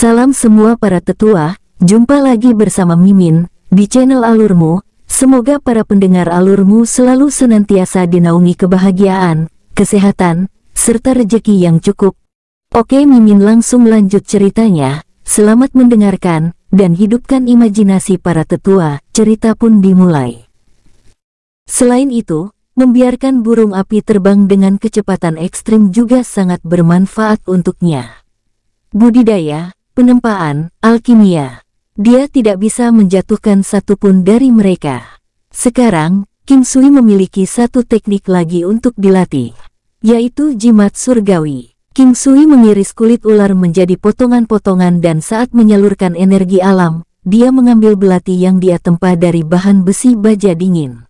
Salam semua para tetua, jumpa lagi bersama Mimin, di channel Alurmu, semoga para pendengar Alurmu selalu senantiasa dinaungi kebahagiaan, kesehatan, serta rejeki yang cukup. Oke Mimin langsung lanjut ceritanya, selamat mendengarkan, dan hidupkan imajinasi para tetua, cerita pun dimulai. Selain itu, membiarkan burung api terbang dengan kecepatan ekstrim juga sangat bermanfaat untuknya. Budidaya, penempaan, alkimia. Dia tidak bisa menjatuhkan satupun dari mereka. Sekarang, Kim Sui memiliki satu teknik lagi untuk dilatih, yaitu jimat surgawi. Kim Sui mengiris kulit ular menjadi potongan-potongan dan saat menyalurkan energi alam, dia mengambil belati yang dia tempa dari bahan besi baja dingin.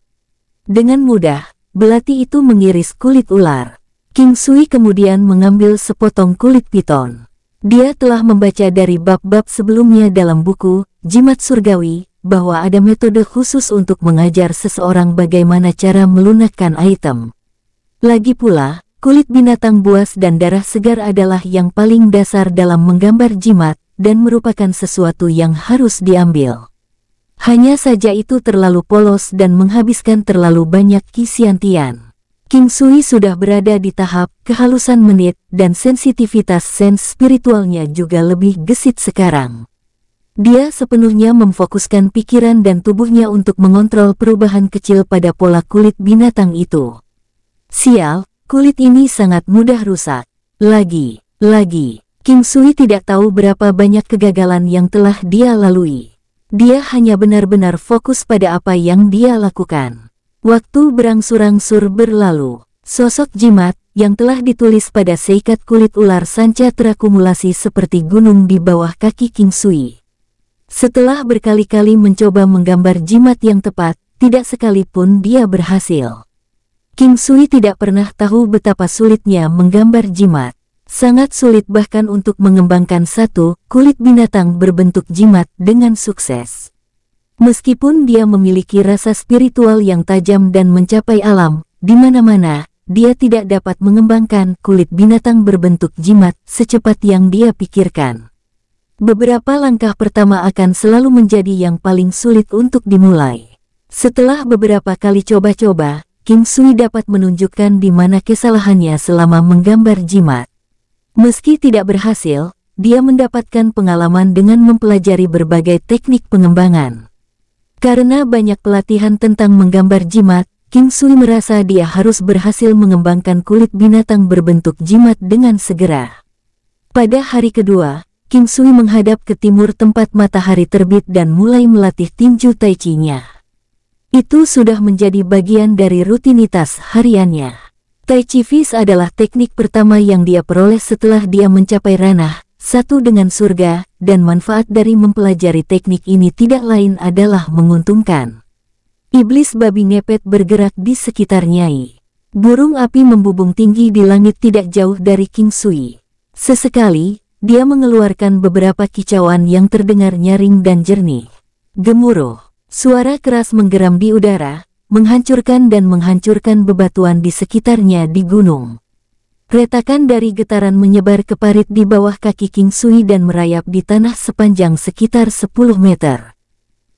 Dengan mudah, belati itu mengiris kulit ular. Kim Sui kemudian mengambil sepotong kulit piton. Dia telah membaca dari bab-bab sebelumnya dalam buku Jimat Surgawi bahwa ada metode khusus untuk mengajar seseorang bagaimana cara melunakkan item. Lagi pula, kulit binatang buas dan darah segar adalah yang paling dasar dalam menggambar jimat dan merupakan sesuatu yang harus diambil. Hanya saja itu terlalu polos dan menghabiskan terlalu banyak kisian-tian. King Sui sudah berada di tahap kehalusan menit dan sensitivitas sense spiritualnya juga lebih gesit sekarang. Dia sepenuhnya memfokuskan pikiran dan tubuhnya untuk mengontrol perubahan kecil pada pola kulit binatang itu. Sial, kulit ini sangat mudah rusak. Lagi, lagi, King Sui tidak tahu berapa banyak kegagalan yang telah dia lalui. Dia hanya benar-benar fokus pada apa yang dia lakukan. Waktu berangsur-angsur berlalu, sosok jimat yang telah ditulis pada seikat kulit ular sanca terakumulasi seperti gunung di bawah kaki King Sui. Setelah berkali-kali mencoba menggambar jimat yang tepat, tidak sekalipun dia berhasil. King Sui tidak pernah tahu betapa sulitnya menggambar jimat. Sangat sulit bahkan untuk mengembangkan satu kulit binatang berbentuk jimat dengan sukses. Meskipun dia memiliki rasa spiritual yang tajam dan mencapai alam, di mana-mana, dia tidak dapat mengembangkan kulit binatang berbentuk jimat secepat yang dia pikirkan. Beberapa langkah pertama akan selalu menjadi yang paling sulit untuk dimulai. Setelah beberapa kali coba-coba, Kim Sui dapat menunjukkan di mana kesalahannya selama menggambar jimat. Meski tidak berhasil, dia mendapatkan pengalaman dengan mempelajari berbagai teknik pengembangan. Karena banyak pelatihan tentang menggambar jimat, King Sui merasa dia harus berhasil mengembangkan kulit binatang berbentuk jimat dengan segera. Pada hari kedua, King Sui menghadap ke timur tempat matahari terbit dan mulai melatih tinju tai chi-nya. Itu sudah menjadi bagian dari rutinitas hariannya. Tai Chi adalah teknik pertama yang dia peroleh setelah dia mencapai ranah, satu dengan surga, dan manfaat dari mempelajari teknik ini tidak lain adalah menguntungkan. Iblis babi ngepet bergerak di sekitar Nyai. Burung api membubung tinggi di langit tidak jauh dari King Sui. Sesekali, dia mengeluarkan beberapa kicauan yang terdengar nyaring dan jernih. Gemuruh, suara keras menggeram di udara, menghancurkan dan menghancurkan bebatuan di sekitarnya di gunung. Retakan dari getaran menyebar ke parit di bawah kaki King Sui dan merayap di tanah sepanjang sekitar 10 meter.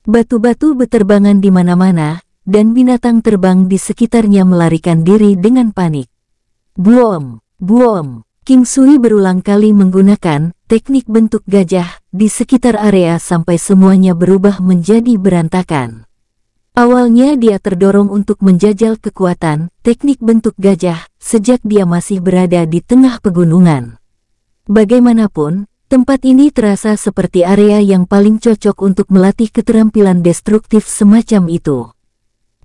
Batu-batu beterbangan di mana-mana, dan binatang terbang di sekitarnya melarikan diri dengan panik. Buom, buom, King Sui berulang kali menggunakan teknik bentuk gajah di sekitar area sampai semuanya berubah menjadi berantakan. Awalnya dia terdorong untuk menjajal kekuatan teknik bentuk gajah sejak dia masih berada di tengah pegunungan. Bagaimanapun, tempat ini terasa seperti area yang paling cocok untuk melatih keterampilan destruktif semacam itu.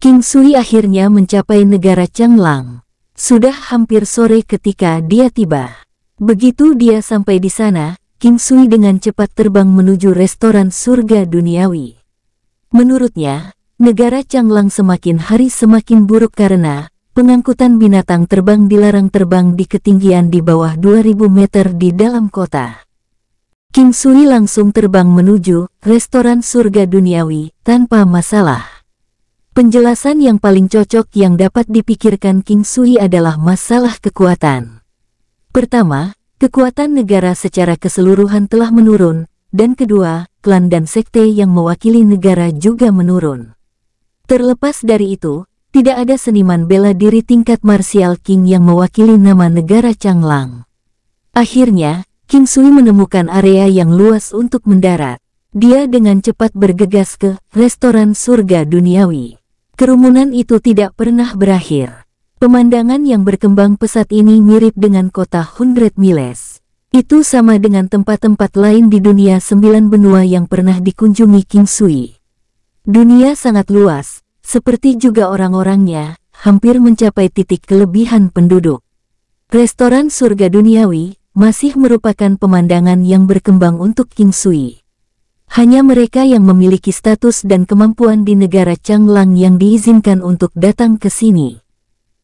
King Sui akhirnya mencapai negara Changlang. Sudah hampir sore ketika dia tiba. Begitu dia sampai di sana, King Sui dengan cepat terbang menuju restoran surga duniawi. Menurutnya, negara Changlang semakin hari semakin buruk karena pengangkutan binatang terbang dilarang terbang di ketinggian di bawah 2000 meter di dalam kota. Kim Sui langsung terbang menuju restoran surga duniawi tanpa masalah. Penjelasan yang paling cocok yang dapat dipikirkan King Sui adalah masalah kekuatan. Pertama, kekuatan negara secara keseluruhan telah menurun, dan kedua, klan dan sekte yang mewakili negara juga menurun. Terlepas dari itu, tidak ada seniman bela diri tingkat martial King yang mewakili nama negara Changlang. Akhirnya, King Sui menemukan area yang luas untuk mendarat. Dia dengan cepat bergegas ke restoran surga duniawi. Kerumunan itu tidak pernah berakhir. Pemandangan yang berkembang pesat ini mirip dengan kota Hundred Miles. Itu sama dengan tempat-tempat lain di dunia sembilan benua yang pernah dikunjungi King Sui. Dunia sangat luas, seperti juga orang-orangnya, hampir mencapai titik kelebihan penduduk. Restoran surga duniawi masih merupakan pemandangan yang berkembang untuk King Sui. Hanya mereka yang memiliki status dan kemampuan di negara Changlang yang diizinkan untuk datang ke sini.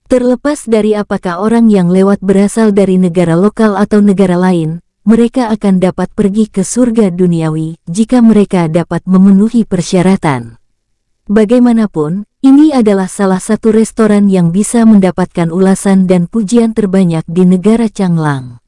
Terlepas dari apakah orang yang lewat berasal dari negara lokal atau negara lain, mereka akan dapat pergi ke surga duniawi jika mereka dapat memenuhi persyaratan. Bagaimanapun, ini adalah salah satu restoran yang bisa mendapatkan ulasan dan pujian terbanyak di negara Changlang.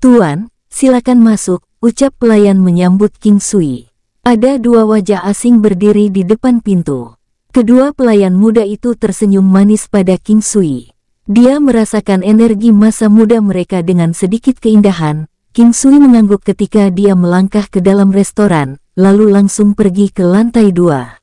Tuan, silakan masuk, ucap pelayan menyambut King Sui. Ada dua wajah asing berdiri di depan pintu. Kedua pelayan muda itu tersenyum manis pada King Sui. Dia merasakan energi masa muda mereka dengan sedikit keindahan. King Sui mengangguk ketika dia melangkah ke dalam restoran, lalu langsung pergi ke lantai dua.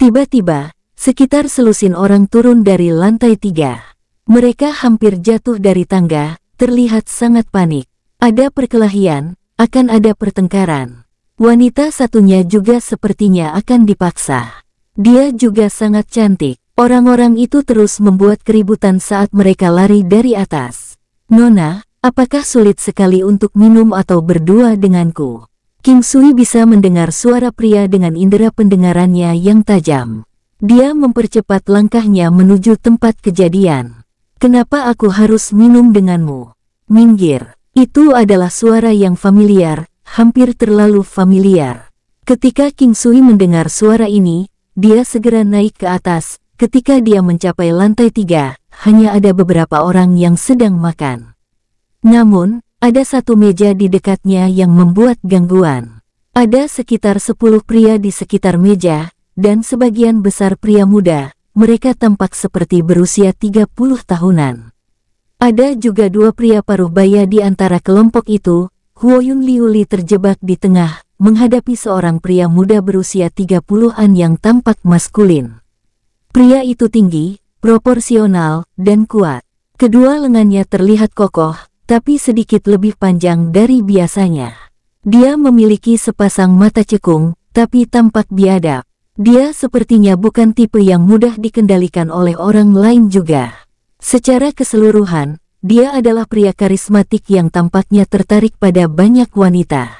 Tiba-tiba, sekitar selusin orang turun dari lantai tiga. Mereka hampir jatuh dari tangga, terlihat sangat panik. Ada perkelahian, akan ada pertengkaran. Wanita satunya juga sepertinya akan dipaksa. Dia juga sangat cantik. Orang-orang itu terus membuat keributan saat mereka lari dari atas. Nona, apakah sulit sekali untuk minum atau berdua denganku? King Sui bisa mendengar suara pria dengan indera pendengarannya yang tajam. Dia mempercepat langkahnya menuju tempat kejadian. Kenapa aku harus minum denganmu? Minggir. Itu adalah suara yang familiar, hampir terlalu familiar. Ketika King Sui mendengar suara ini, dia segera naik ke atas. Ketika dia mencapai lantai tiga, hanya ada beberapa orang yang sedang makan. Namun, ada satu meja di dekatnya yang membuat gangguan. Ada sekitar 10 pria di sekitar meja, dan sebagian besar pria muda, mereka tampak seperti berusia 30 tahunan. Ada juga dua pria paruh baya di antara kelompok itu, Huoyun Liuli terjebak di tengah, menghadapi seorang pria muda berusia 30-an yang tampak maskulin. Pria itu tinggi, proporsional, dan kuat. Kedua lengannya terlihat kokoh, tapi sedikit lebih panjang dari biasanya. Dia memiliki sepasang mata cekung, tapi tampak biadab. Dia sepertinya bukan tipe yang mudah dikendalikan oleh orang lain juga. Secara keseluruhan, dia adalah pria karismatik yang tampaknya tertarik pada banyak wanita.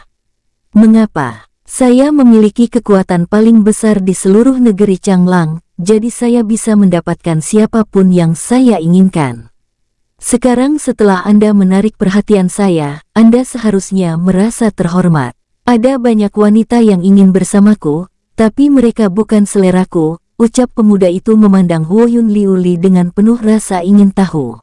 Mengapa? Saya memiliki kekuatan paling besar di seluruh negeri Changlang, jadi saya bisa mendapatkan siapapun yang saya inginkan. Sekarang setelah Anda menarik perhatian saya, Anda seharusnya merasa terhormat. Ada banyak wanita yang ingin bersamaku, tapi mereka bukan seleraku, ucap pemuda itu memandang Huoyun Liuli dengan penuh rasa ingin tahu.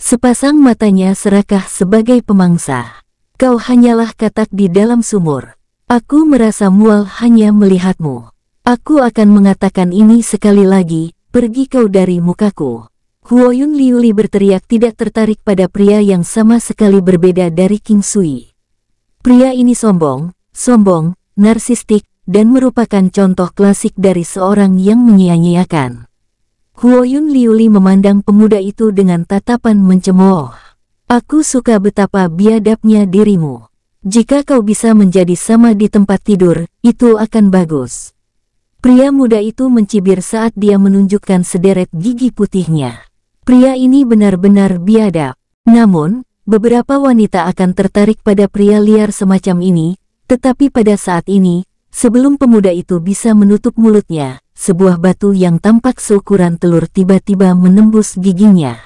Sepasang matanya serakah sebagai pemangsa. Kau hanyalah katak di dalam sumur. Aku merasa mual hanya melihatmu. Aku akan mengatakan ini sekali lagi, pergi kau dari mukaku. Huoyun Li berteriak tidak tertarik pada pria yang sama sekali berbeda dari King Sui. Pria ini sombong, sombong, narsistik, dan merupakan contoh klasik dari seorang yang menyia-nyiakan. Huoyun Li memandang pemuda itu dengan tatapan mencemooh. Aku suka betapa biadabnya dirimu. Jika kau bisa menjadi sama di tempat tidur, itu akan bagus. Pria muda itu mencibir saat dia menunjukkan sederet gigi putihnya. Pria ini benar-benar biadab. Namun, beberapa wanita akan tertarik pada pria liar semacam ini, tetapi pada saat ini, sebelum pemuda itu bisa menutup mulutnya, sebuah batu yang tampak seukuran telur tiba-tiba menembus giginya.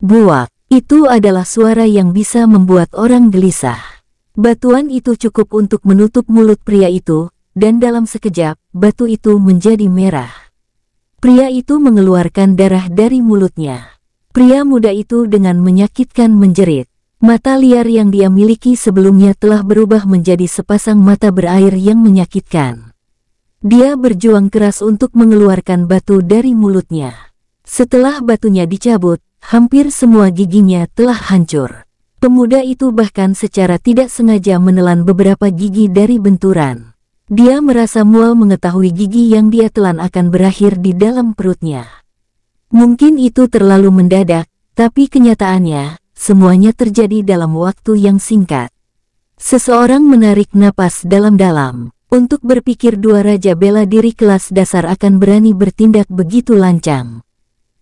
Buak, itu adalah suara yang bisa membuat orang gelisah. Batuan itu cukup untuk menutup mulut pria itu, dan dalam sekejap, batu itu menjadi merah. Pria itu mengeluarkan darah dari mulutnya. Pria muda itu dengan menyakitkan menjerit. Mata liar yang dia miliki sebelumnya telah berubah menjadi sepasang mata berair yang menyakitkan. Dia berjuang keras untuk mengeluarkan batu dari mulutnya. Setelah batunya dicabut, hampir semua giginya telah hancur. Pemuda itu bahkan secara tidak sengaja menelan beberapa gigi dari benturan. Dia merasa mual mengetahui gigi yang dia telan akan berakhir di dalam perutnya. Mungkin itu terlalu mendadak, tapi kenyataannya, semuanya terjadi dalam waktu yang singkat. Seseorang menarik napas dalam-dalam. Untuk berpikir dua raja bela diri kelas dasar akan berani bertindak begitu lancang.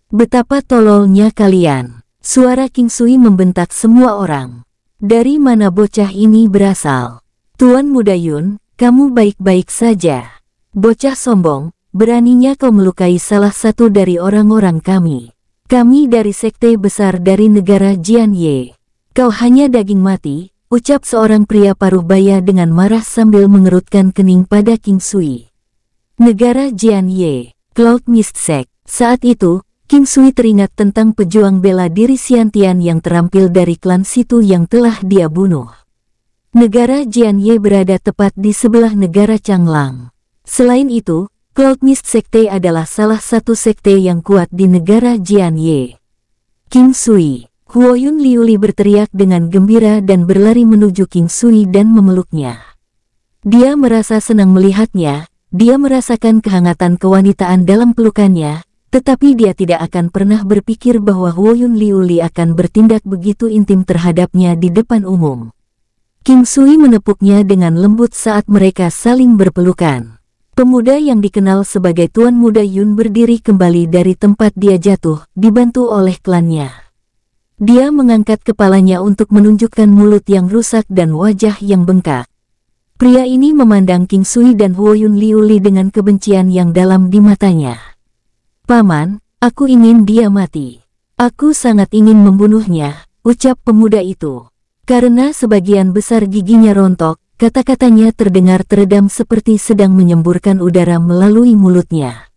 Betapa tololnya kalian. Suara King Sui membentak semua orang. Dari mana bocah ini berasal? Tuan Muda Yun, kamu baik-baik saja. Bocah sombong, beraninya kau melukai salah satu dari orang-orang kami. Kami dari sekte besar dari negara Jianye. Kau hanya daging mati, ucap seorang pria paruh baya dengan marah sambil mengerutkan kening pada King Sui. Negara Jianye, Cloud Mist Sek. Saat itu, King Sui teringat tentang pejuang bela diri Xiantian yang terampil dari klan situ yang telah dia bunuh. Negara Jianye berada tepat di sebelah negara Changlang. Selain itu, Cloud Mist Sekte adalah salah satu sekte yang kuat di negara Jianye. King Sui, Huoyun Liuli berteriak dengan gembira dan berlari menuju King Sui dan memeluknya. Dia merasa senang melihatnya, dia merasakan kehangatan kewanitaan dalam pelukannya, tetapi dia tidak akan pernah berpikir bahwa Huoyun Liuli akan bertindak begitu intim terhadapnya di depan umum. King Sui menepuknya dengan lembut saat mereka saling berpelukan. Pemuda yang dikenal sebagai Tuan Muda Yun berdiri kembali dari tempat dia jatuh, dibantu oleh klannya. Dia mengangkat kepalanya untuk menunjukkan mulut yang rusak dan wajah yang bengkak. Pria ini memandang King Sui dan Huo Yun Liuli dengan kebencian yang dalam di matanya. Paman, aku ingin dia mati. Aku sangat ingin membunuhnya, ucap pemuda itu. Karena sebagian besar giginya rontok, kata-katanya terdengar teredam seperti sedang menyemburkan udara melalui mulutnya.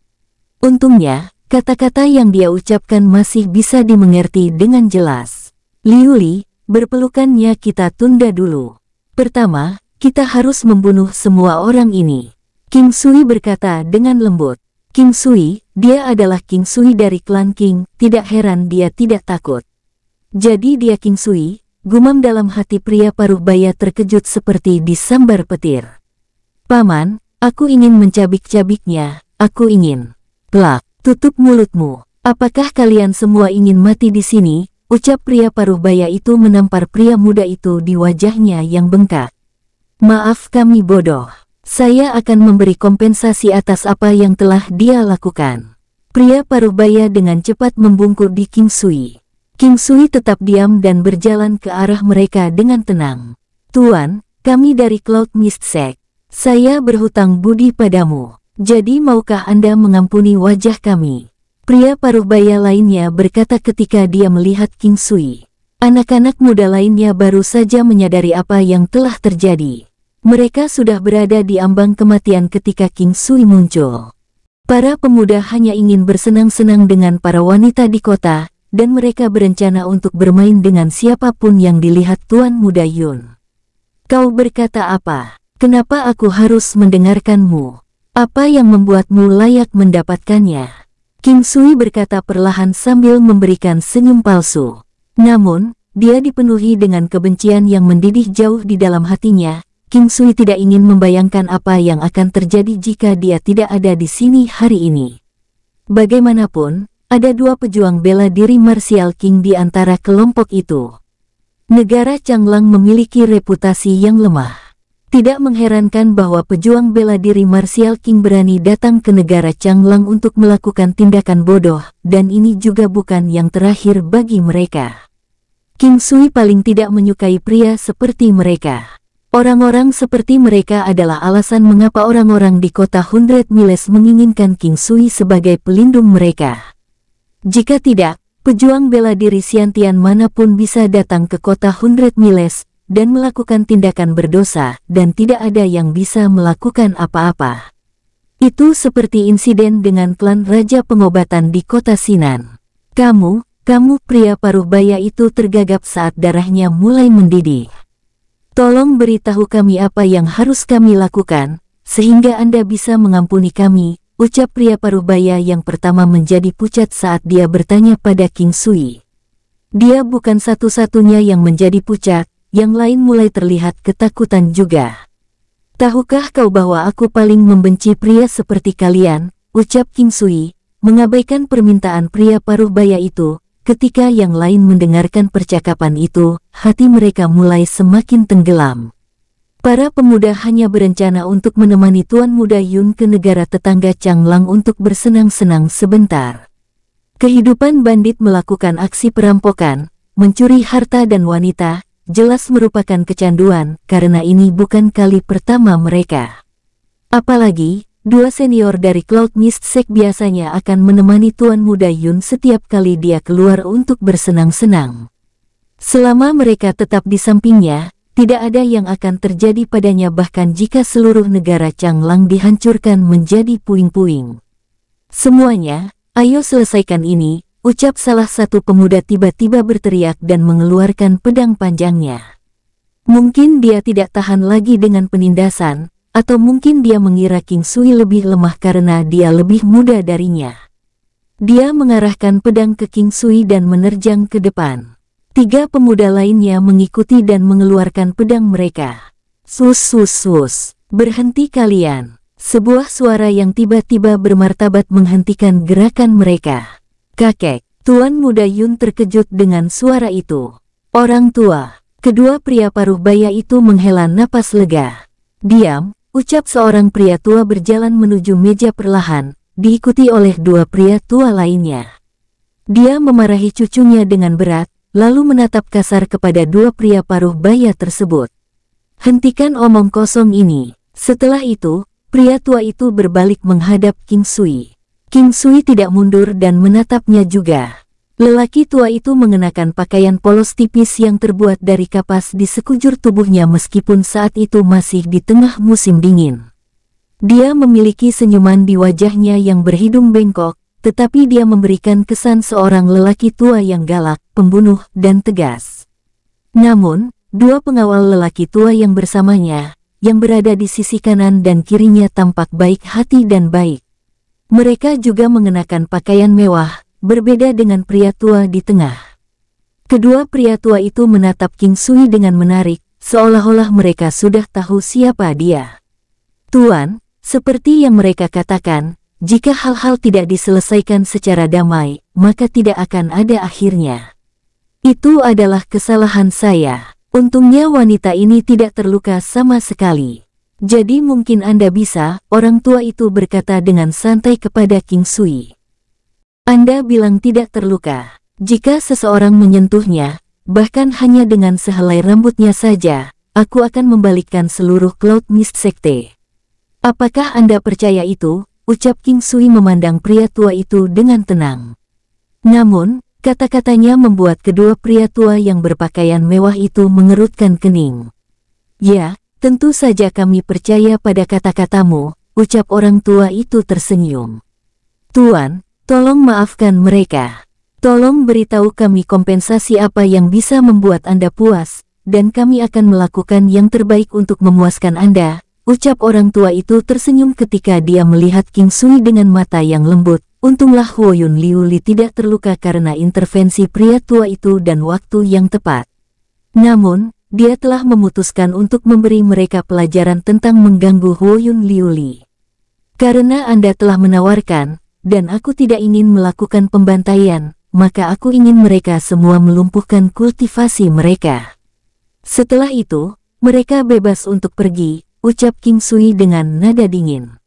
Untungnya, kata-kata yang dia ucapkan masih bisa dimengerti dengan jelas. Liuli, berpelukannya kita tunda dulu. Pertama, kita harus membunuh semua orang ini. King Sui berkata dengan lembut. King Sui, dia adalah King Sui dari klan King, tidak heran dia tidak takut. Jadi dia King Sui, Gumam dalam hati pria paruh baya terkejut seperti disambar petir. Paman, aku ingin mencabik-cabiknya, aku ingin. Plak, tutup mulutmu. Apakah kalian semua ingin mati di sini? Ucap pria paruh baya itu menampar pria muda itu di wajahnya yang bengkak. Maaf kami bodoh. Saya akan memberi kompensasi atas apa yang telah dia lakukan. Pria paruh baya dengan cepat membungkuk di King Sui. King Sui tetap diam dan berjalan ke arah mereka dengan tenang. Tuan, kami dari Cloud Mist Sect. Saya berhutang budi padamu. Jadi maukah Anda mengampuni wajah kami? Pria paruh baya lainnya berkata ketika dia melihat King Sui. Anak-anak muda lainnya baru saja menyadari apa yang telah terjadi. Mereka sudah berada di ambang kematian ketika King Sui muncul. Para pemuda hanya ingin bersenang-senang dengan para wanita di kota, dan mereka berencana untuk bermain dengan siapapun yang dilihat Tuan Muda Yun. Kau berkata apa? Kenapa aku harus mendengarkanmu? Apa yang membuatmu layak mendapatkannya? King Sui berkata perlahan sambil memberikan senyum palsu. Namun, dia dipenuhi dengan kebencian yang mendidih jauh di dalam hatinya. King Sui tidak ingin membayangkan apa yang akan terjadi jika dia tidak ada di sini hari ini. Bagaimanapun, ada dua pejuang bela diri Martial King di antara kelompok itu. Negara Changlang memiliki reputasi yang lemah. Tidak mengherankan bahwa pejuang bela diri Martial King berani datang ke negara Changlang untuk melakukan tindakan bodoh, dan ini juga bukan yang terakhir bagi mereka. King Sui paling tidak menyukai pria seperti mereka. Orang-orang seperti mereka adalah alasan mengapa orang-orang di kota Hundred Miles menginginkan King Sui sebagai pelindung mereka. Jika tidak, pejuang bela diri Siantian manapun bisa datang ke kota Hundred Miles dan melakukan tindakan berdosa dan tidak ada yang bisa melakukan apa-apa. Itu seperti insiden dengan klan Raja Pengobatan di kota Sinan. Kamu, kamu pria paruh baya itu tergagap saat darahnya mulai mendidih. Tolong beritahu kami apa yang harus kami lakukan, sehingga Anda bisa mengampuni kami, ucap pria parubaya yang pertama menjadi pucat saat dia bertanya pada King Sui. Dia bukan satu-satunya yang menjadi pucat, yang lain mulai terlihat ketakutan juga. Tahukah kau bahwa aku paling membenci pria seperti kalian, ucap King Sui, mengabaikan permintaan pria parubaya itu, Ketika yang lain mendengarkan percakapan itu, hati mereka mulai semakin tenggelam. Para pemuda hanya berencana untuk menemani Tuan Muda Yun ke negara tetangga Changlang untuk bersenang-senang sebentar. Kehidupan bandit melakukan aksi perampokan, mencuri harta dan wanita, jelas merupakan kecanduan karena ini bukan kali pertama mereka. Apalagi, dua senior dari Cloud Mist Sek biasanya akan menemani Tuan Muda Yun setiap kali dia keluar untuk bersenang-senang. Selama mereka tetap di sampingnya, tidak ada yang akan terjadi padanya bahkan jika seluruh negara Changlang dihancurkan menjadi puing-puing. Semuanya, ayo selesaikan ini, ucap salah satu pemuda tiba-tiba berteriak dan mengeluarkan pedang panjangnya. Mungkin dia tidak tahan lagi dengan penindasan, atau mungkin dia mengira King Sui lebih lemah karena dia lebih muda darinya. Dia mengarahkan pedang ke King Sui dan menerjang ke depan. Tiga pemuda lainnya mengikuti dan mengeluarkan pedang mereka. Sus sus sus, berhenti kalian. Sebuah suara yang tiba-tiba bermartabat menghentikan gerakan mereka. Kakek, Tuan Muda Yun terkejut dengan suara itu. Orang tua, kedua pria paruh baya itu menghela napas lega. Diam, ucap seorang pria tua berjalan menuju meja perlahan, diikuti oleh dua pria tua lainnya. Dia memarahi cucunya dengan berat, lalu menatap kasar kepada dua pria paruh baya tersebut. Hentikan omong kosong ini. Setelah itu, pria tua itu berbalik menghadap King Sui. King Sui tidak mundur dan menatapnya juga. Lelaki tua itu mengenakan pakaian polos tipis yang terbuat dari kapas di sekujur tubuhnya meskipun saat itu masih di tengah musim dingin. Dia memiliki senyuman di wajahnya yang berhidung bengkok, tetapi dia memberikan kesan seorang lelaki tua yang galak, pembunuh, dan tegas. Namun, dua pengawal lelaki tua yang bersamanya, yang berada di sisi kanan dan kirinya tampak baik hati dan baik. Mereka juga mengenakan pakaian mewah, berbeda dengan pria tua di tengah. Kedua pria tua itu menatap King Sui dengan menarik, seolah-olah mereka sudah tahu siapa dia. Tuan, seperti yang mereka katakan, jika hal-hal tidak diselesaikan secara damai, maka tidak akan ada akhirnya. Itu adalah kesalahan saya. Untungnya wanita ini tidak terluka sama sekali. Jadi mungkin Anda bisa, orang tua itu berkata dengan santai kepada King Sui. Anda bilang tidak terluka. Jika seseorang menyentuhnya, bahkan hanya dengan sehelai rambutnya saja, aku akan membalikkan seluruh Cloud Mist Sekte. Apakah Anda percaya itu, ucap King Sui memandang pria tua itu dengan tenang. Namun, kata-katanya membuat kedua pria tua yang berpakaian mewah itu mengerutkan kening. Ya, tentu saja kami percaya pada kata-katamu, ucap orang tua itu tersenyum. Tuan, tolong maafkan mereka. Tolong beritahu kami kompensasi apa yang bisa membuat Anda puas, dan kami akan melakukan yang terbaik untuk memuaskan Anda, ucap orang tua itu tersenyum ketika dia melihat King Sui dengan mata yang lembut. Untunglah Huo Huoyun Liuli tidak terluka karena intervensi pria tua itu dan waktu yang tepat. Namun, dia telah memutuskan untuk memberi mereka pelajaran tentang mengganggu Huo Huoyun Liuli. Karena Anda telah menawarkan, dan aku tidak ingin melakukan pembantaian, maka aku ingin mereka semua melumpuhkan kultivasi mereka. Setelah itu, mereka bebas untuk pergi, ucap King Sui dengan nada dingin.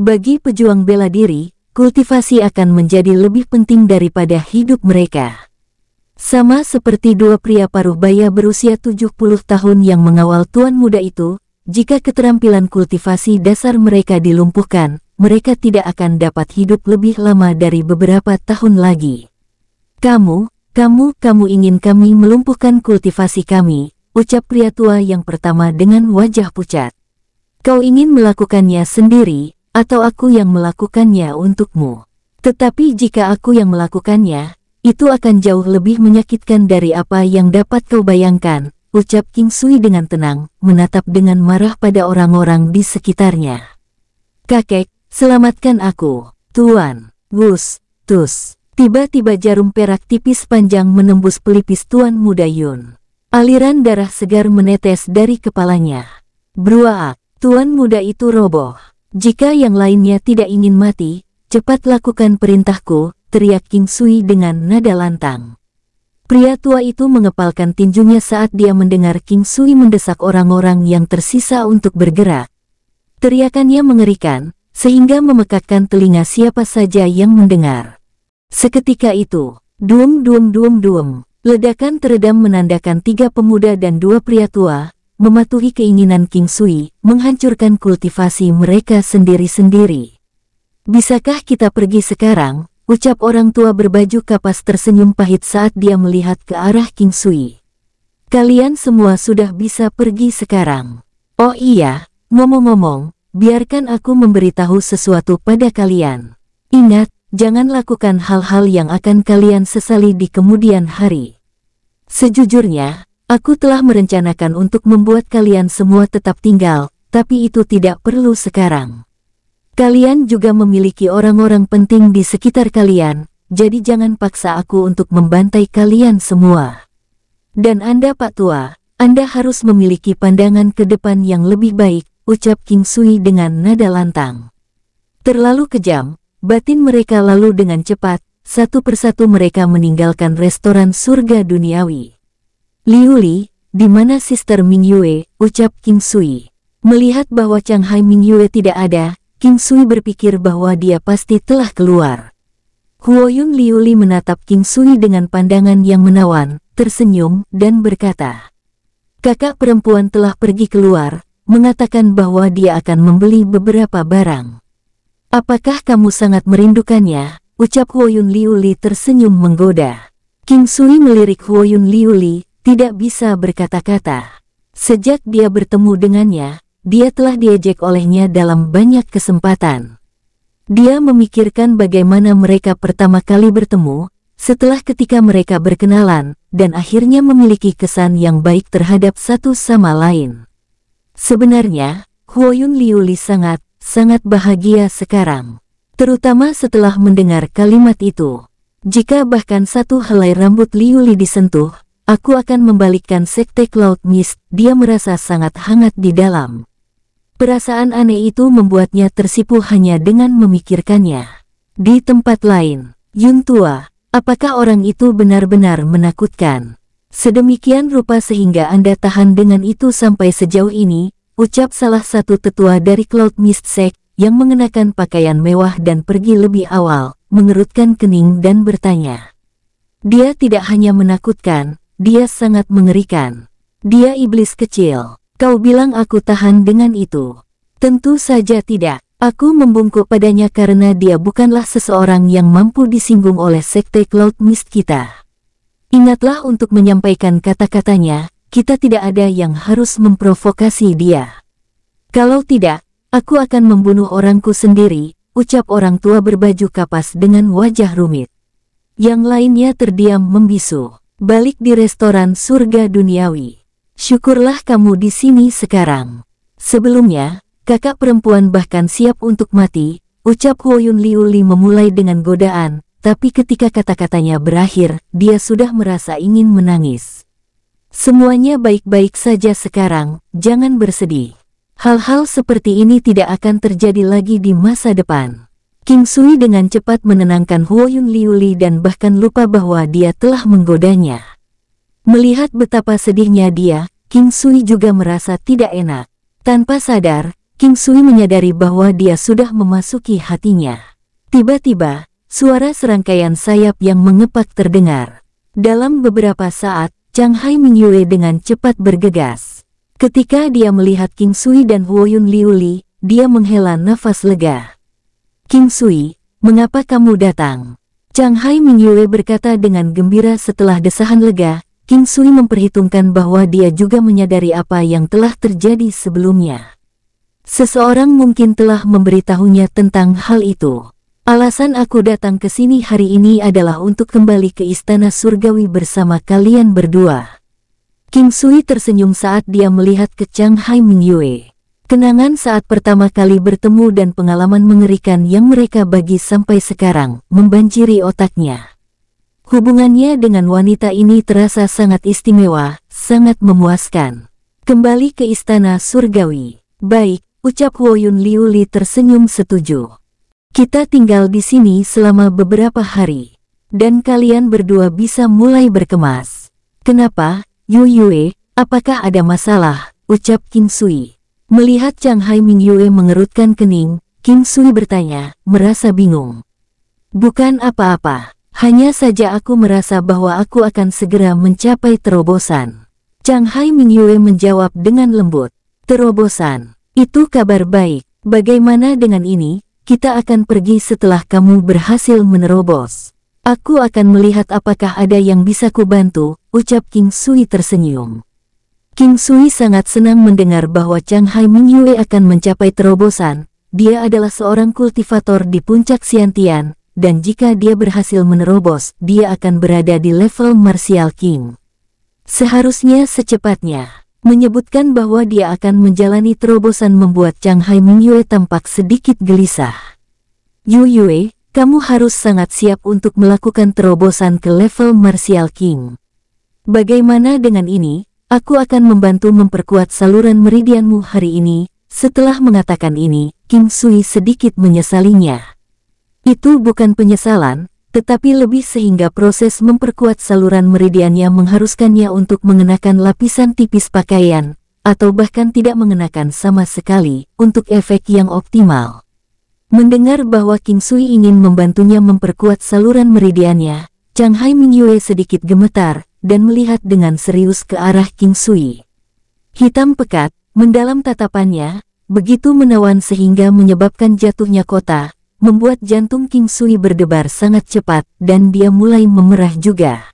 Bagi pejuang bela diri, kultivasi akan menjadi lebih penting daripada hidup mereka. Sama seperti dua pria paruh baya berusia 70 tahun yang mengawal tuan muda itu, jika keterampilan kultivasi dasar mereka dilumpuhkan, mereka tidak akan dapat hidup lebih lama dari beberapa tahun lagi. Kamu, kamu, kamu ingin kami melumpuhkan kultivasi kami, ucap pria tua yang pertama dengan wajah pucat. Kau ingin melakukannya sendiri, atau aku yang melakukannya untukmu. Tetapi jika aku yang melakukannya, itu akan jauh lebih menyakitkan dari apa yang dapat kau bayangkan, ucap King Sui dengan tenang, menatap dengan marah pada orang-orang di sekitarnya. Kakek, selamatkan aku, Tuan, Gus, Tus. Tiba-tiba jarum perak tipis panjang menembus pelipis Tuan Muda Yun. Aliran darah segar menetes dari kepalanya. Bruak, Tuan muda itu roboh. Jika yang lainnya tidak ingin mati, cepat lakukan perintahku, teriak King Sui dengan nada lantang. Pria tua itu mengepalkan tinjunya saat dia mendengar King Sui mendesak orang-orang yang tersisa untuk bergerak. Teriakannya mengerikan, sehingga memekakkan telinga siapa saja yang mendengar. Seketika itu, dum dum dum dum, ledakan teredam menandakan tiga pemuda dan dua pria tua, mematuhi keinginan King Sui, menghancurkan kultivasi mereka sendiri-sendiri. Bisakah kita pergi sekarang? Ucap orang tua berbaju kapas tersenyum pahit saat dia melihat ke arah King Sui. Kalian semua sudah bisa pergi sekarang. Oh iya, ngomong-ngomong, biarkan aku memberitahu sesuatu pada kalian. Ingat, jangan lakukan hal-hal yang akan kalian sesali di kemudian hari. Sejujurnya, Aku telah merencanakan untuk membuat kalian semua tetap tinggal, tapi itu tidak perlu sekarang. Kalian juga memiliki orang-orang penting di sekitar kalian, jadi jangan paksa aku untuk membantai kalian semua. Dan Anda Pak Tua, Anda harus memiliki pandangan ke depan yang lebih baik, ucap King Sui dengan nada lantang. Terlalu kejam, batin mereka lalu dengan cepat, satu persatu mereka meninggalkan restoran surga duniawi. Liu Li, di mana Sister Ming Yue, ucap King Sui. Melihat bahwa Chang Hai Ming Yue tidak ada, King Sui berpikir bahwa dia pasti telah keluar. Huoyun Liu Li menatap King Sui dengan pandangan yang menawan, tersenyum, dan berkata, Kakak perempuan telah pergi keluar, mengatakan bahwa dia akan membeli beberapa barang. Apakah kamu sangat merindukannya? Ucap Huoyun Liu Li tersenyum menggoda. King Sui melirik Huoyun Liu Li, tidak bisa berkata-kata. Sejak dia bertemu dengannya, dia telah diejek olehnya dalam banyak kesempatan. Dia memikirkan bagaimana mereka pertama kali bertemu, setelah ketika mereka berkenalan, dan akhirnya memiliki kesan yang baik terhadap satu sama lain. Sebenarnya, Huoyun Liuli sangat, sangat bahagia sekarang. Terutama setelah mendengar kalimat itu. Jika bahkan satu helai rambut Liuli disentuh, Aku akan membalikkan sekte Cloud Mist, dia merasa sangat hangat di dalam. Perasaan aneh itu membuatnya tersipu hanya dengan memikirkannya. Di tempat lain, Yun Tua, apakah orang itu benar-benar menakutkan? Sedemikian rupa sehingga Anda tahan dengan itu sampai sejauh ini, ucap salah satu tetua dari Cloud Mist Sek, yang mengenakan pakaian mewah dan pergi lebih awal, mengerutkan kening dan bertanya. Dia tidak hanya menakutkan, dia sangat mengerikan. Dia iblis kecil. Kau bilang aku tahan dengan itu. Tentu saja tidak. Aku membungkuk padanya karena dia bukanlah seseorang yang mampu disinggung oleh sekte Cloud Mist kita. Ingatlah untuk menyampaikan kata-katanya, kita tidak ada yang harus memprovokasi dia. Kalau tidak, aku akan membunuh orangku sendiri, ucap orang tua berbaju kapas dengan wajah rumit. Yang lainnya terdiam membisu balik di restoran surga duniawi. Syukurlah kamu di sini sekarang. Sebelumnya, kakak perempuan bahkan siap untuk mati, ucap Liu Liuli memulai dengan godaan, tapi ketika kata-katanya berakhir, dia sudah merasa ingin menangis. Semuanya baik-baik saja sekarang, jangan bersedih. Hal-hal seperti ini tidak akan terjadi lagi di masa depan. King Sui dengan cepat menenangkan Huoyun Liuli dan bahkan lupa bahwa dia telah menggodanya. Melihat betapa sedihnya dia, King Sui juga merasa tidak enak. Tanpa sadar, King Sui menyadari bahwa dia sudah memasuki hatinya. Tiba-tiba, suara serangkaian sayap yang mengepak terdengar. Dalam beberapa saat, Chang Hai Mingyue dengan cepat bergegas. Ketika dia melihat King Sui dan Huoyun Liuli, dia menghela nafas lega. King Sui, mengapa kamu datang? Chang Hai Yue berkata dengan gembira setelah desahan lega, King Sui memperhitungkan bahwa dia juga menyadari apa yang telah terjadi sebelumnya. Seseorang mungkin telah memberitahunya tentang hal itu. Alasan aku datang ke sini hari ini adalah untuk kembali ke Istana Surgawi bersama kalian berdua. King Sui tersenyum saat dia melihat ke Chang Hai Yue. Kenangan saat pertama kali bertemu dan pengalaman mengerikan yang mereka bagi sampai sekarang membanjiri otaknya. Hubungannya dengan wanita ini terasa sangat istimewa, sangat memuaskan. Kembali ke istana surgawi. Baik, ucap Huoyun Liuli tersenyum setuju. Kita tinggal di sini selama beberapa hari. Dan kalian berdua bisa mulai berkemas. Kenapa, Yu Yue, apakah ada masalah, ucap Kinsui. Melihat Chang Hai Ming Yue mengerutkan kening, Kim Sui bertanya, merasa bingung. Bukan apa-apa, hanya saja aku merasa bahwa aku akan segera mencapai terobosan. Chang Hai Ming Yue menjawab dengan lembut, terobosan, itu kabar baik, bagaimana dengan ini, kita akan pergi setelah kamu berhasil menerobos. Aku akan melihat apakah ada yang bisa kubantu, ucap King Sui tersenyum. King Sui sangat senang mendengar bahwa Chang Hai Ming Yue akan mencapai terobosan. Dia adalah seorang kultivator di puncak Xiantian, dan jika dia berhasil menerobos, dia akan berada di level Martial King. Seharusnya secepatnya, menyebutkan bahwa dia akan menjalani terobosan membuat Chang Hai Ming Yue tampak sedikit gelisah. Yu Yue, kamu harus sangat siap untuk melakukan terobosan ke level Martial King. Bagaimana dengan ini? Aku akan membantu memperkuat saluran meridianmu hari ini. Setelah mengatakan ini, Kim Sui sedikit menyesalinya. Itu bukan penyesalan, tetapi lebih sehingga proses memperkuat saluran meridiannya mengharuskannya untuk mengenakan lapisan tipis pakaian, atau bahkan tidak mengenakan sama sekali, untuk efek yang optimal. Mendengar bahwa King Sui ingin membantunya memperkuat saluran meridiannya, Chang Hai Mingyue sedikit gemetar, dan melihat dengan serius ke arah King Sui. Hitam pekat, mendalam tatapannya, begitu menawan sehingga menyebabkan jatuhnya kota, membuat jantung King Sui berdebar sangat cepat dan dia mulai memerah juga.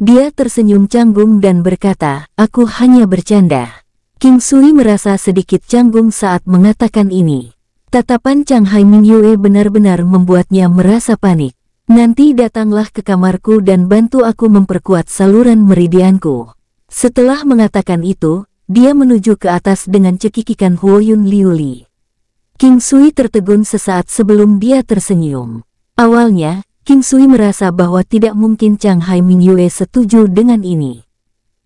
Dia tersenyum canggung dan berkata, aku hanya bercanda. King Sui merasa sedikit canggung saat mengatakan ini. Tatapan Chang Hai Yue benar-benar membuatnya merasa panik. Nanti datanglah ke kamarku dan bantu aku memperkuat saluran meridianku. Setelah mengatakan itu, dia menuju ke atas dengan cekikikan Huoyun Liuli. King Sui tertegun sesaat sebelum dia tersenyum. Awalnya, King Sui merasa bahwa tidak mungkin Chang Hai Ming Yue setuju dengan ini.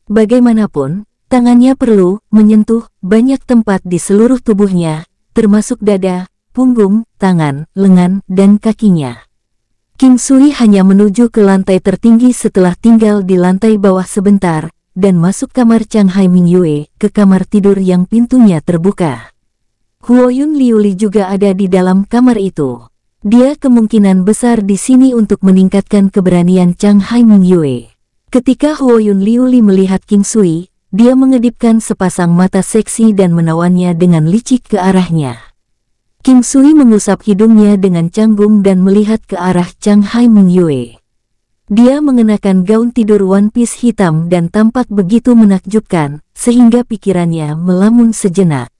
Bagaimanapun, tangannya perlu menyentuh banyak tempat di seluruh tubuhnya, termasuk dada, punggung, tangan, lengan, dan kakinya. King Sui hanya menuju ke lantai tertinggi setelah tinggal di lantai bawah sebentar, dan masuk kamar Chang Hai Ming Yue ke kamar tidur yang pintunya terbuka. Huo Huoyun Liuli juga ada di dalam kamar itu. Dia kemungkinan besar di sini untuk meningkatkan keberanian Chang Hai Ming Yue. Ketika Huo Huoyun Liuli melihat King Sui, dia mengedipkan sepasang mata seksi dan menawannya dengan licik ke arahnya. Kingsui Sui mengusap hidungnya dengan canggung dan melihat ke arah Chang Hai Yue. Dia mengenakan gaun tidur One Piece hitam dan tampak begitu menakjubkan, sehingga pikirannya melamun sejenak.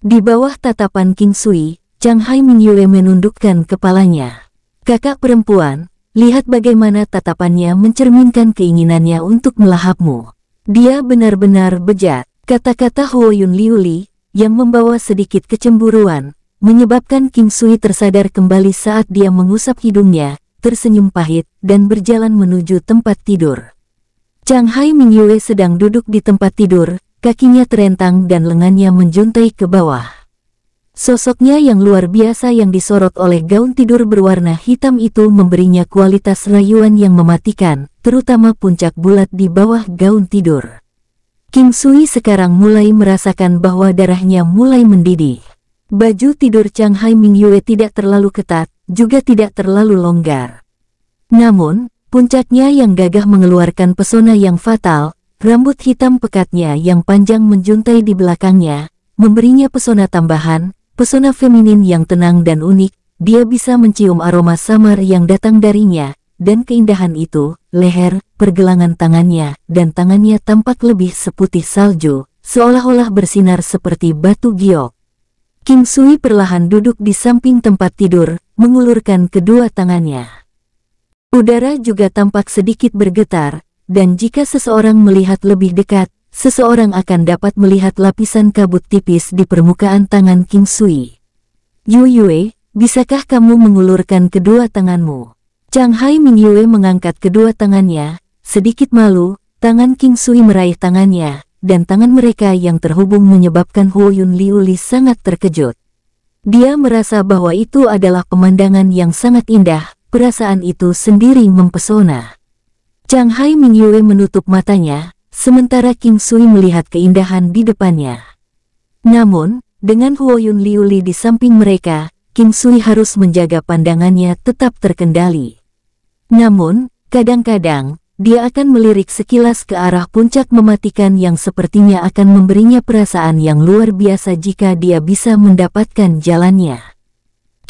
Di bawah tatapan Kingsui, Sui, Chang Hai Yue menundukkan kepalanya. Kakak perempuan, lihat bagaimana tatapannya mencerminkan keinginannya untuk melahapmu. Dia benar-benar bejat. Kata-kata Huo Yun Liuli, yang membawa sedikit kecemburuan, menyebabkan Kim Sui tersadar kembali saat dia mengusap hidungnya, tersenyum pahit, dan berjalan menuju tempat tidur. Chang Hai Ming Yue sedang duduk di tempat tidur, kakinya terentang dan lengannya menjuntai ke bawah. Sosoknya yang luar biasa yang disorot oleh gaun tidur berwarna hitam itu memberinya kualitas rayuan yang mematikan, terutama puncak bulat di bawah gaun tidur. Kim Sui sekarang mulai merasakan bahwa darahnya mulai mendidih. Baju tidur Chang Hai Ming Yue tidak terlalu ketat, juga tidak terlalu longgar. Namun, puncaknya yang gagah mengeluarkan pesona yang fatal, rambut hitam pekatnya yang panjang menjuntai di belakangnya, memberinya pesona tambahan, pesona feminin yang tenang dan unik, dia bisa mencium aroma samar yang datang darinya, dan keindahan itu, leher, pergelangan tangannya, dan tangannya tampak lebih seputih salju, seolah-olah bersinar seperti batu giok. King Sui perlahan duduk di samping tempat tidur, mengulurkan kedua tangannya. Udara juga tampak sedikit bergetar, dan jika seseorang melihat lebih dekat, seseorang akan dapat melihat lapisan kabut tipis di permukaan tangan King Sui. Yu Yue, bisakah kamu mengulurkan kedua tanganmu? Chang Hai Ming Yue mengangkat kedua tangannya, sedikit malu, tangan King Sui meraih tangannya, dan tangan mereka yang terhubung menyebabkan Huo Yun Liu Li sangat terkejut. Dia merasa bahwa itu adalah pemandangan yang sangat indah, perasaan itu sendiri mempesona. Chang Hai Mingyue menutup matanya, sementara King Sui melihat keindahan di depannya. Namun, dengan Huo Yun Liu Li di samping mereka, King Sui harus menjaga pandangannya tetap terkendali. Namun, kadang-kadang, dia akan melirik sekilas ke arah puncak mematikan yang sepertinya akan memberinya perasaan yang luar biasa jika dia bisa mendapatkan jalannya.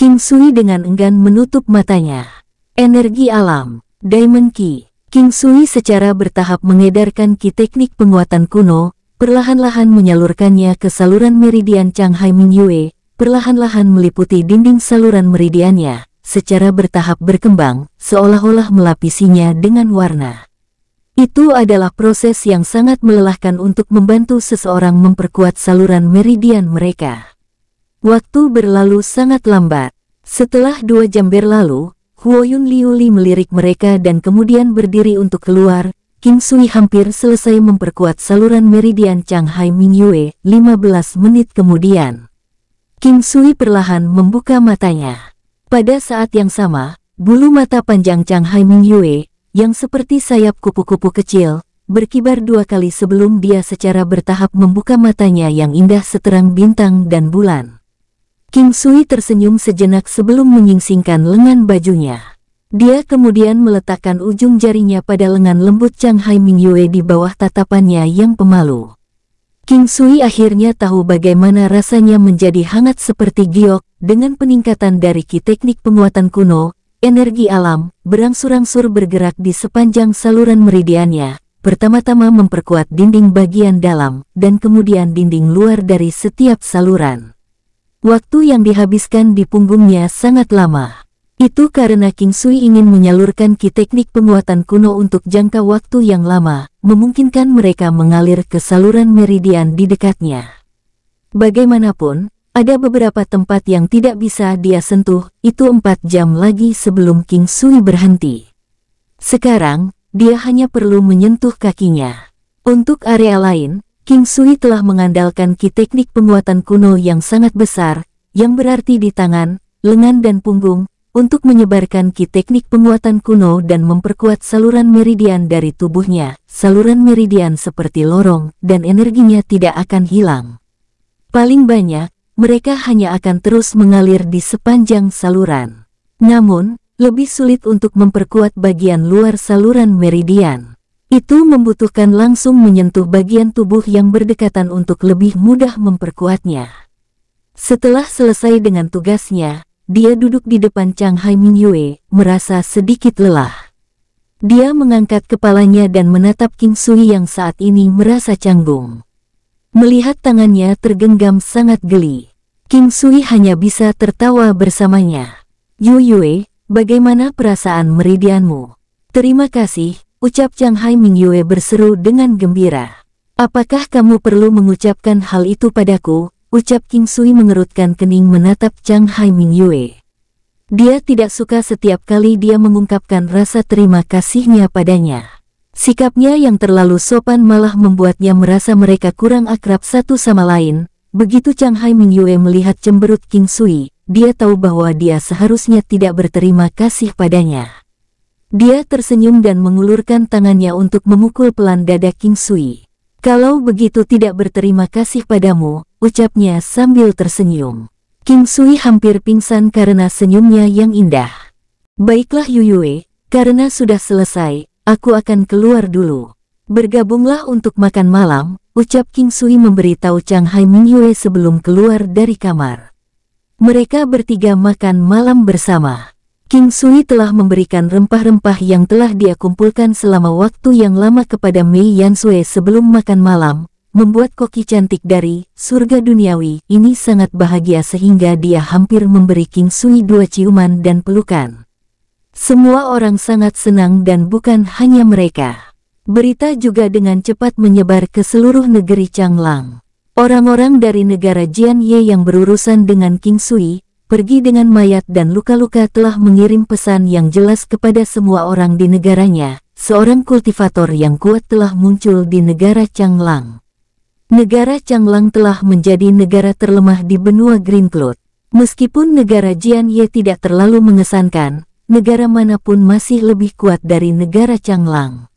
King Sui dengan enggan menutup matanya. Energi alam, Diamond Ki. King Sui secara bertahap mengedarkan Ki teknik penguatan kuno, perlahan-lahan menyalurkannya ke saluran meridian Chang Hai Min Yue, perlahan-lahan meliputi dinding saluran meridiannya, secara bertahap berkembang, seolah-olah melapisinya dengan warna. Itu adalah proses yang sangat melelahkan untuk membantu seseorang memperkuat saluran meridian mereka. Waktu berlalu sangat lambat. Setelah dua jam berlalu, Huoyun Liuli melirik mereka dan kemudian berdiri untuk keluar. King Sui hampir selesai memperkuat saluran meridian Chang Changhai Mingyue 15 menit kemudian. King Sui perlahan membuka matanya. Pada saat yang sama, bulu mata panjang Chang Haiming Yue, yang seperti sayap kupu-kupu kecil, berkibar dua kali sebelum dia secara bertahap membuka matanya yang indah seterang bintang dan bulan. King Sui tersenyum sejenak sebelum menyingsingkan lengan bajunya. Dia kemudian meletakkan ujung jarinya pada lengan lembut Chang Haiming Yue di bawah tatapannya yang pemalu. King Sui akhirnya tahu bagaimana rasanya menjadi hangat seperti giok, dengan peningkatan dari ki teknik penguatan kuno, energi alam, berangsur-angsur bergerak di sepanjang saluran meridiannya, pertama-tama memperkuat dinding bagian dalam, dan kemudian dinding luar dari setiap saluran. Waktu yang dihabiskan di punggungnya sangat lama. Itu karena King Sui ingin menyalurkan ki teknik penguatan kuno untuk jangka waktu yang lama, memungkinkan mereka mengalir ke saluran meridian di dekatnya. Bagaimanapun, ada beberapa tempat yang tidak bisa dia sentuh, itu empat jam lagi sebelum King Sui berhenti. Sekarang, dia hanya perlu menyentuh kakinya. Untuk area lain, King Sui telah mengandalkan ki teknik penguatan kuno yang sangat besar, yang berarti di tangan, lengan dan punggung, untuk menyebarkan ki teknik penguatan kuno dan memperkuat saluran meridian dari tubuhnya. Saluran meridian seperti lorong dan energinya tidak akan hilang. Paling banyak, mereka hanya akan terus mengalir di sepanjang saluran. Namun, lebih sulit untuk memperkuat bagian luar saluran meridian. Itu membutuhkan langsung menyentuh bagian tubuh yang berdekatan untuk lebih mudah memperkuatnya. Setelah selesai dengan tugasnya, dia duduk di depan Chang Hai Min Yue, merasa sedikit lelah. Dia mengangkat kepalanya dan menatap King Sui yang saat ini merasa canggung. Melihat tangannya tergenggam sangat geli. King Sui hanya bisa tertawa bersamanya. Yu Yue, bagaimana perasaan meridianmu? Terima kasih, ucap Chang Hai Yue berseru dengan gembira. Apakah kamu perlu mengucapkan hal itu padaku, ucap King Sui mengerutkan kening menatap Chang Hai Ming Yue. Dia tidak suka setiap kali dia mengungkapkan rasa terima kasihnya padanya. Sikapnya yang terlalu sopan malah membuatnya merasa mereka kurang akrab satu sama lain. Begitu Chang Hai Ming Yue melihat cemberut King Sui, dia tahu bahwa dia seharusnya tidak berterima kasih padanya. Dia tersenyum dan mengulurkan tangannya untuk memukul pelan dada King Sui. Kalau begitu tidak berterima kasih padamu, ucapnya sambil tersenyum. King Sui hampir pingsan karena senyumnya yang indah. Baiklah Yuyue, karena sudah selesai, aku akan keluar dulu. Bergabunglah untuk makan malam, ucap King Sui memberitahu Chang Hai Yue sebelum keluar dari kamar. Mereka bertiga makan malam bersama. King Sui telah memberikan rempah-rempah yang telah dia kumpulkan selama waktu yang lama kepada Mei Yansue sebelum makan malam, membuat koki cantik dari surga duniawi ini sangat bahagia sehingga dia hampir memberi King Sui dua ciuman dan pelukan. Semua orang sangat senang dan bukan hanya mereka. Berita juga dengan cepat menyebar ke seluruh negeri Changlang. Orang-orang dari negara Jianye yang berurusan dengan King Sui pergi dengan mayat dan luka-luka telah mengirim pesan yang jelas kepada semua orang di negaranya. Seorang kultivator yang kuat telah muncul di negara Changlang. Negara Changlang telah menjadi negara terlemah di benua Green Cloud. Meskipun negara Jian Ye tidak terlalu mengesankan, negara manapun masih lebih kuat dari negara Changlang.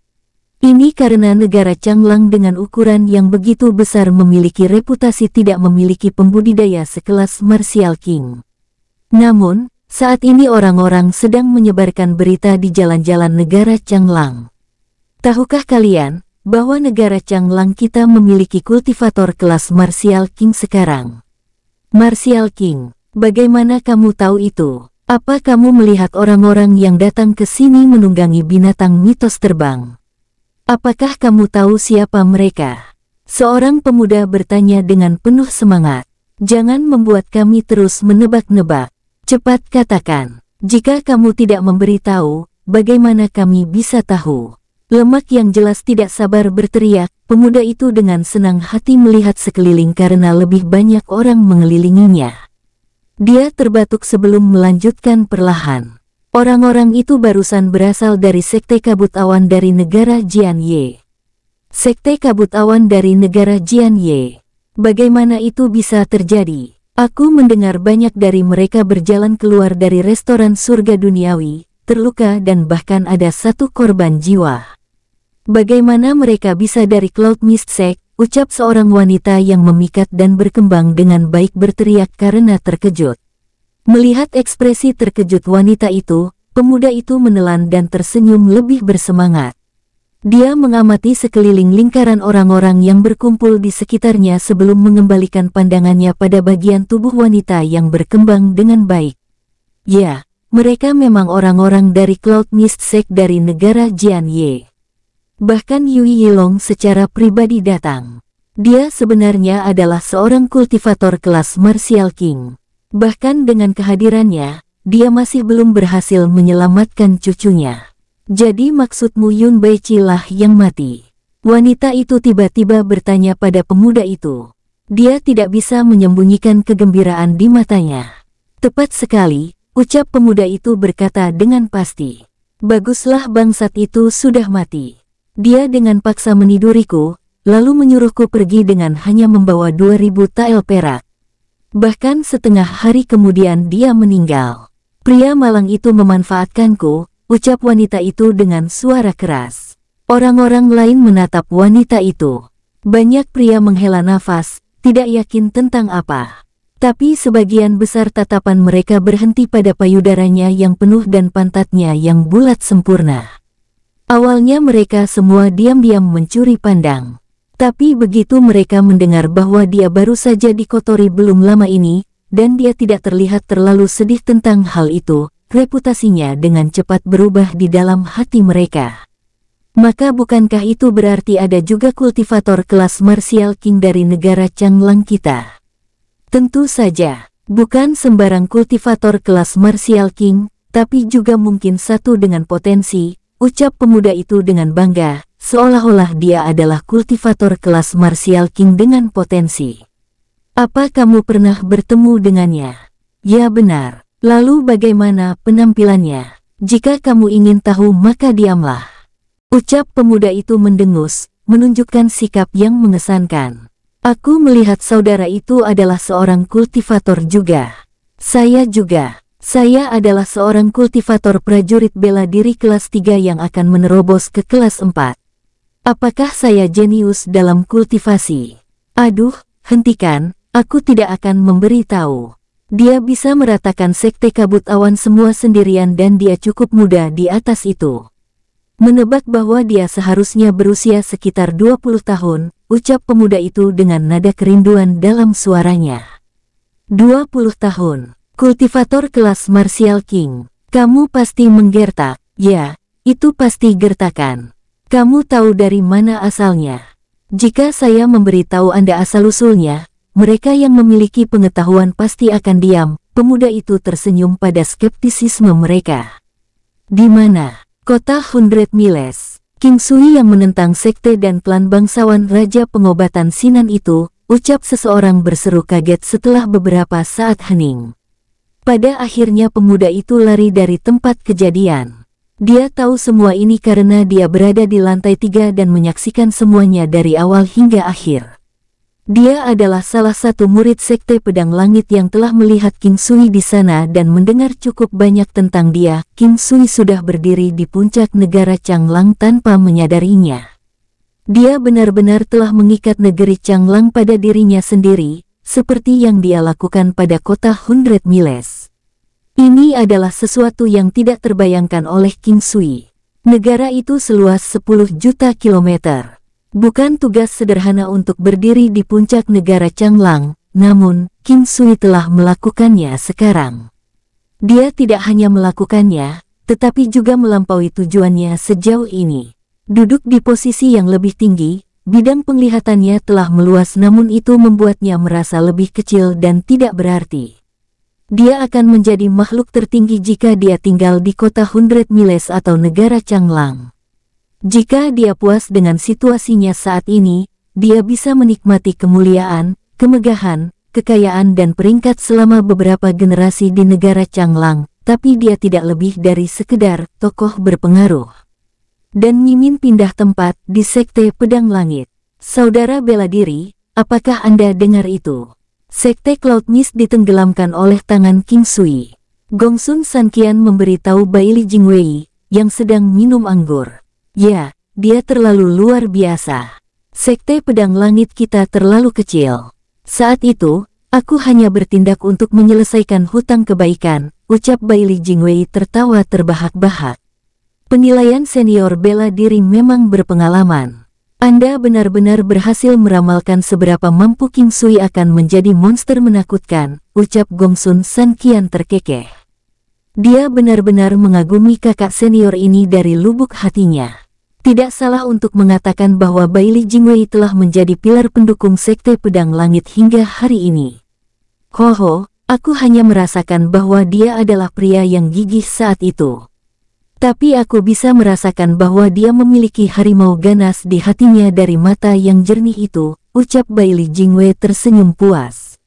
Ini karena negara Changlang dengan ukuran yang begitu besar memiliki reputasi tidak memiliki pembudidaya sekelas Martial King. Namun, saat ini orang-orang sedang menyebarkan berita di jalan-jalan negara Changlang. Tahukah kalian, bahwa negara Changlang kita memiliki kultivator kelas Martial King sekarang. Martial King, bagaimana kamu tahu itu? Apa kamu melihat orang-orang yang datang ke sini menunggangi binatang mitos terbang? Apakah kamu tahu siapa mereka? Seorang pemuda bertanya dengan penuh semangat. Jangan membuat kami terus menebak-nebak. Cepat katakan. Jika kamu tidak memberitahu, bagaimana kami bisa tahu? Lemak yang jelas tidak sabar berteriak, pemuda itu dengan senang hati melihat sekeliling karena lebih banyak orang mengelilinginya. Dia terbatuk sebelum melanjutkan perlahan. Orang-orang itu barusan berasal dari sekte kabut awan dari negara Jianye. Sekte kabut awan dari negara Jianye. Bagaimana itu bisa terjadi? Aku mendengar banyak dari mereka berjalan keluar dari restoran surga duniawi, terluka dan bahkan ada satu korban jiwa. Bagaimana mereka bisa dari Cloud Mist Sect? Ucap seorang wanita yang memikat dan berkembang dengan baik berteriak karena terkejut. Melihat ekspresi terkejut wanita itu, pemuda itu menelan dan tersenyum lebih bersemangat. Dia mengamati sekeliling lingkaran orang-orang yang berkumpul di sekitarnya sebelum mengembalikan pandangannya pada bagian tubuh wanita yang berkembang dengan baik. Ya, mereka memang orang-orang dari Cloud Mist Sect dari negara Jianye. Bahkan Yui Yilong secara pribadi datang. Dia sebenarnya adalah seorang kultivator kelas Martial King. Bahkan dengan kehadirannya, dia masih belum berhasil menyelamatkan cucunya. Jadi maksudmu Yun Baichi lah yang mati? Wanita itu tiba-tiba bertanya pada pemuda itu. Dia tidak bisa menyembunyikan kegembiraan di matanya. Tepat sekali, ucap pemuda itu berkata dengan pasti. Baguslah bangsat itu sudah mati. Dia dengan paksa meniduriku, lalu menyuruhku pergi dengan hanya membawa 2000 tael perak. Bahkan setengah hari kemudian dia meninggal. Pria malang itu memanfaatkanku, ucap wanita itu dengan suara keras. Orang-orang lain menatap wanita itu. Banyak pria menghela nafas, tidak yakin tentang apa. Tapi sebagian besar tatapan mereka berhenti pada payudaranya yang penuh dan pantatnya yang bulat sempurna. Awalnya mereka semua diam-diam mencuri pandang. Tapi begitu mereka mendengar bahwa dia baru saja dikotori belum lama ini, dan dia tidak terlihat terlalu sedih tentang hal itu, reputasinya dengan cepat berubah di dalam hati mereka. Maka bukankah itu berarti ada juga kultivator kelas martial king dari negara Changlang kita? Tentu saja, bukan sembarang kultivator kelas martial king, tapi juga mungkin satu dengan potensi, ucap pemuda itu dengan bangga, seolah-olah dia adalah kultivator kelas martial king dengan potensi. Apa kamu pernah bertemu dengannya? Ya benar. Lalu bagaimana penampilannya? Jika kamu ingin tahu maka diamlah. Ucap pemuda itu mendengus, menunjukkan sikap yang mengesankan. Aku melihat saudara itu adalah seorang kultivator juga. Saya juga. Saya adalah seorang kultivator prajurit bela diri kelas 3 yang akan menerobos ke kelas 4. Apakah saya jenius dalam kultivasi? Aduh, hentikan, aku tidak akan memberitahu. Dia bisa meratakan sekte kabut awan semua sendirian dan dia cukup muda di atas itu. Menebak bahwa dia seharusnya berusia sekitar 20 tahun, ucap pemuda itu dengan nada kerinduan dalam suaranya. 20 tahun. Kultivator kelas Martial King. Kamu pasti menggertak. Ya, itu pasti gertakan. Kamu tahu dari mana asalnya. Jika saya memberitahu Anda asal-usulnya, mereka yang memiliki pengetahuan pasti akan diam. Pemuda itu tersenyum pada skeptisisme mereka. Di mana? Kota Hundred Miles. King Sui yang menentang sekte dan klan bangsawan Raja Pengobatan Sinan itu, ucap seseorang berseru kaget setelah beberapa saat hening. Pada akhirnya pemuda itu lari dari tempat kejadian. Dia tahu semua ini karena dia berada di lantai tiga dan menyaksikan semuanya dari awal hingga akhir. Dia adalah salah satu murid sekte pedang langit yang telah melihat King Sui di sana dan mendengar cukup banyak tentang dia. King Sui sudah berdiri di puncak negara Changlang tanpa menyadarinya. Dia benar-benar telah mengikat negeri Changlang pada dirinya sendiri, seperti yang dia lakukan pada kota Hundred Miles. Ini adalah sesuatu yang tidak terbayangkan oleh King Sui. Negara itu seluas 10 juta kilometer. Bukan tugas sederhana untuk berdiri di puncak negara Changlang, namun King Sui telah melakukannya sekarang. Dia tidak hanya melakukannya, tetapi juga melampaui tujuannya sejauh ini. Duduk di posisi yang lebih tinggi, Bidang penglihatannya telah meluas namun itu membuatnya merasa lebih kecil dan tidak berarti. Dia akan menjadi makhluk tertinggi jika dia tinggal di kota Hundred Miles atau negara Changlang. Jika dia puas dengan situasinya saat ini, dia bisa menikmati kemuliaan, kemegahan, kekayaan dan peringkat selama beberapa generasi di negara Changlang, tapi dia tidak lebih dari sekedar tokoh berpengaruh dan Mimin pindah tempat di Sekte Pedang Langit. Saudara bela diri, apakah Anda dengar itu? Sekte Cloud Mist ditenggelamkan oleh tangan King Sui. Gongsun Sankian memberitahu Baili Jingwei yang sedang minum anggur. Ya, dia terlalu luar biasa. Sekte Pedang Langit kita terlalu kecil. Saat itu, aku hanya bertindak untuk menyelesaikan hutang kebaikan, ucap Baili Jingwei tertawa terbahak-bahak. Penilaian senior bela diri memang berpengalaman. Anda benar-benar berhasil meramalkan seberapa mampu King Sui akan menjadi monster menakutkan, ucap Gongsun San kian terkekeh. Dia benar-benar mengagumi kakak senior ini dari lubuk hatinya. Tidak salah untuk mengatakan bahwa Li Jingwei telah menjadi pilar pendukung Sekte Pedang Langit hingga hari ini. Koho, aku hanya merasakan bahwa dia adalah pria yang gigih saat itu. Tapi aku bisa merasakan bahwa dia memiliki harimau ganas di hatinya dari mata yang jernih itu, ucap Bailey Jingwei tersenyum puas.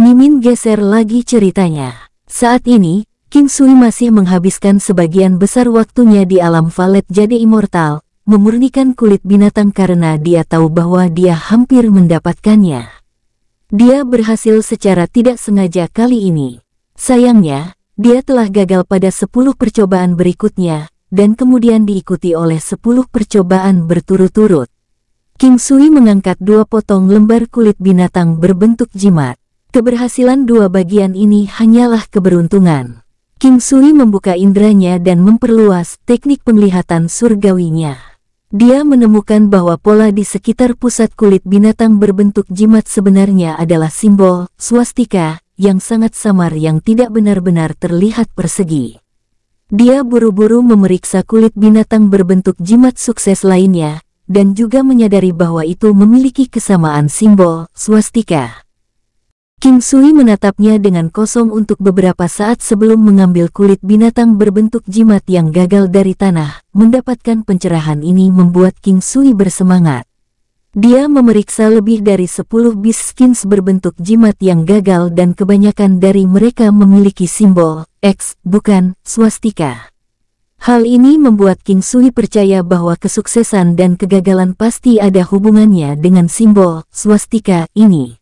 Mimin geser lagi ceritanya. Saat ini, King Sui masih menghabiskan sebagian besar waktunya di alam valet jadi immortal, memurnikan kulit binatang karena dia tahu bahwa dia hampir mendapatkannya. Dia berhasil secara tidak sengaja kali ini. Sayangnya, dia telah gagal pada sepuluh percobaan berikutnya, dan kemudian diikuti oleh sepuluh percobaan berturut-turut. King Sui mengangkat dua potong lembar kulit binatang berbentuk jimat. Keberhasilan dua bagian ini hanyalah keberuntungan. King Sui membuka indranya dan memperluas teknik penglihatan surgawinya. Dia menemukan bahwa pola di sekitar pusat kulit binatang berbentuk jimat sebenarnya adalah simbol, swastika, yang sangat samar yang tidak benar-benar terlihat persegi. Dia buru-buru memeriksa kulit binatang berbentuk jimat sukses lainnya, dan juga menyadari bahwa itu memiliki kesamaan simbol, swastika. Kim Sui menatapnya dengan kosong untuk beberapa saat sebelum mengambil kulit binatang berbentuk jimat yang gagal dari tanah. Mendapatkan pencerahan ini membuat Kim Sui bersemangat. Dia memeriksa lebih dari 10 bis skins berbentuk jimat yang gagal dan kebanyakan dari mereka memiliki simbol X, bukan swastika. Hal ini membuat King Sui percaya bahwa kesuksesan dan kegagalan pasti ada hubungannya dengan simbol swastika ini.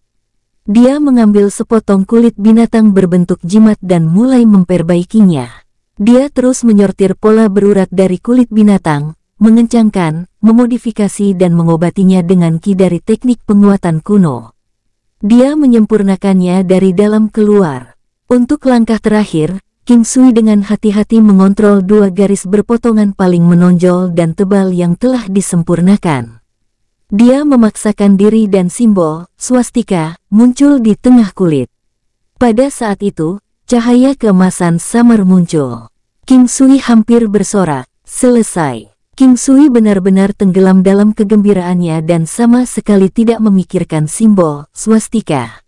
Dia mengambil sepotong kulit binatang berbentuk jimat dan mulai memperbaikinya. Dia terus menyortir pola berurat dari kulit binatang, mengencangkan, memodifikasi dan mengobatinya dengan ki dari teknik penguatan kuno. Dia menyempurnakannya dari dalam keluar. Untuk langkah terakhir, King Sui dengan hati-hati mengontrol dua garis berpotongan paling menonjol dan tebal yang telah disempurnakan. Dia memaksakan diri dan simbol, swastika, muncul di tengah kulit. Pada saat itu, cahaya keemasan samar muncul. King Sui hampir bersorak, selesai. King Sui benar-benar tenggelam dalam kegembiraannya dan sama sekali tidak memikirkan simbol swastika.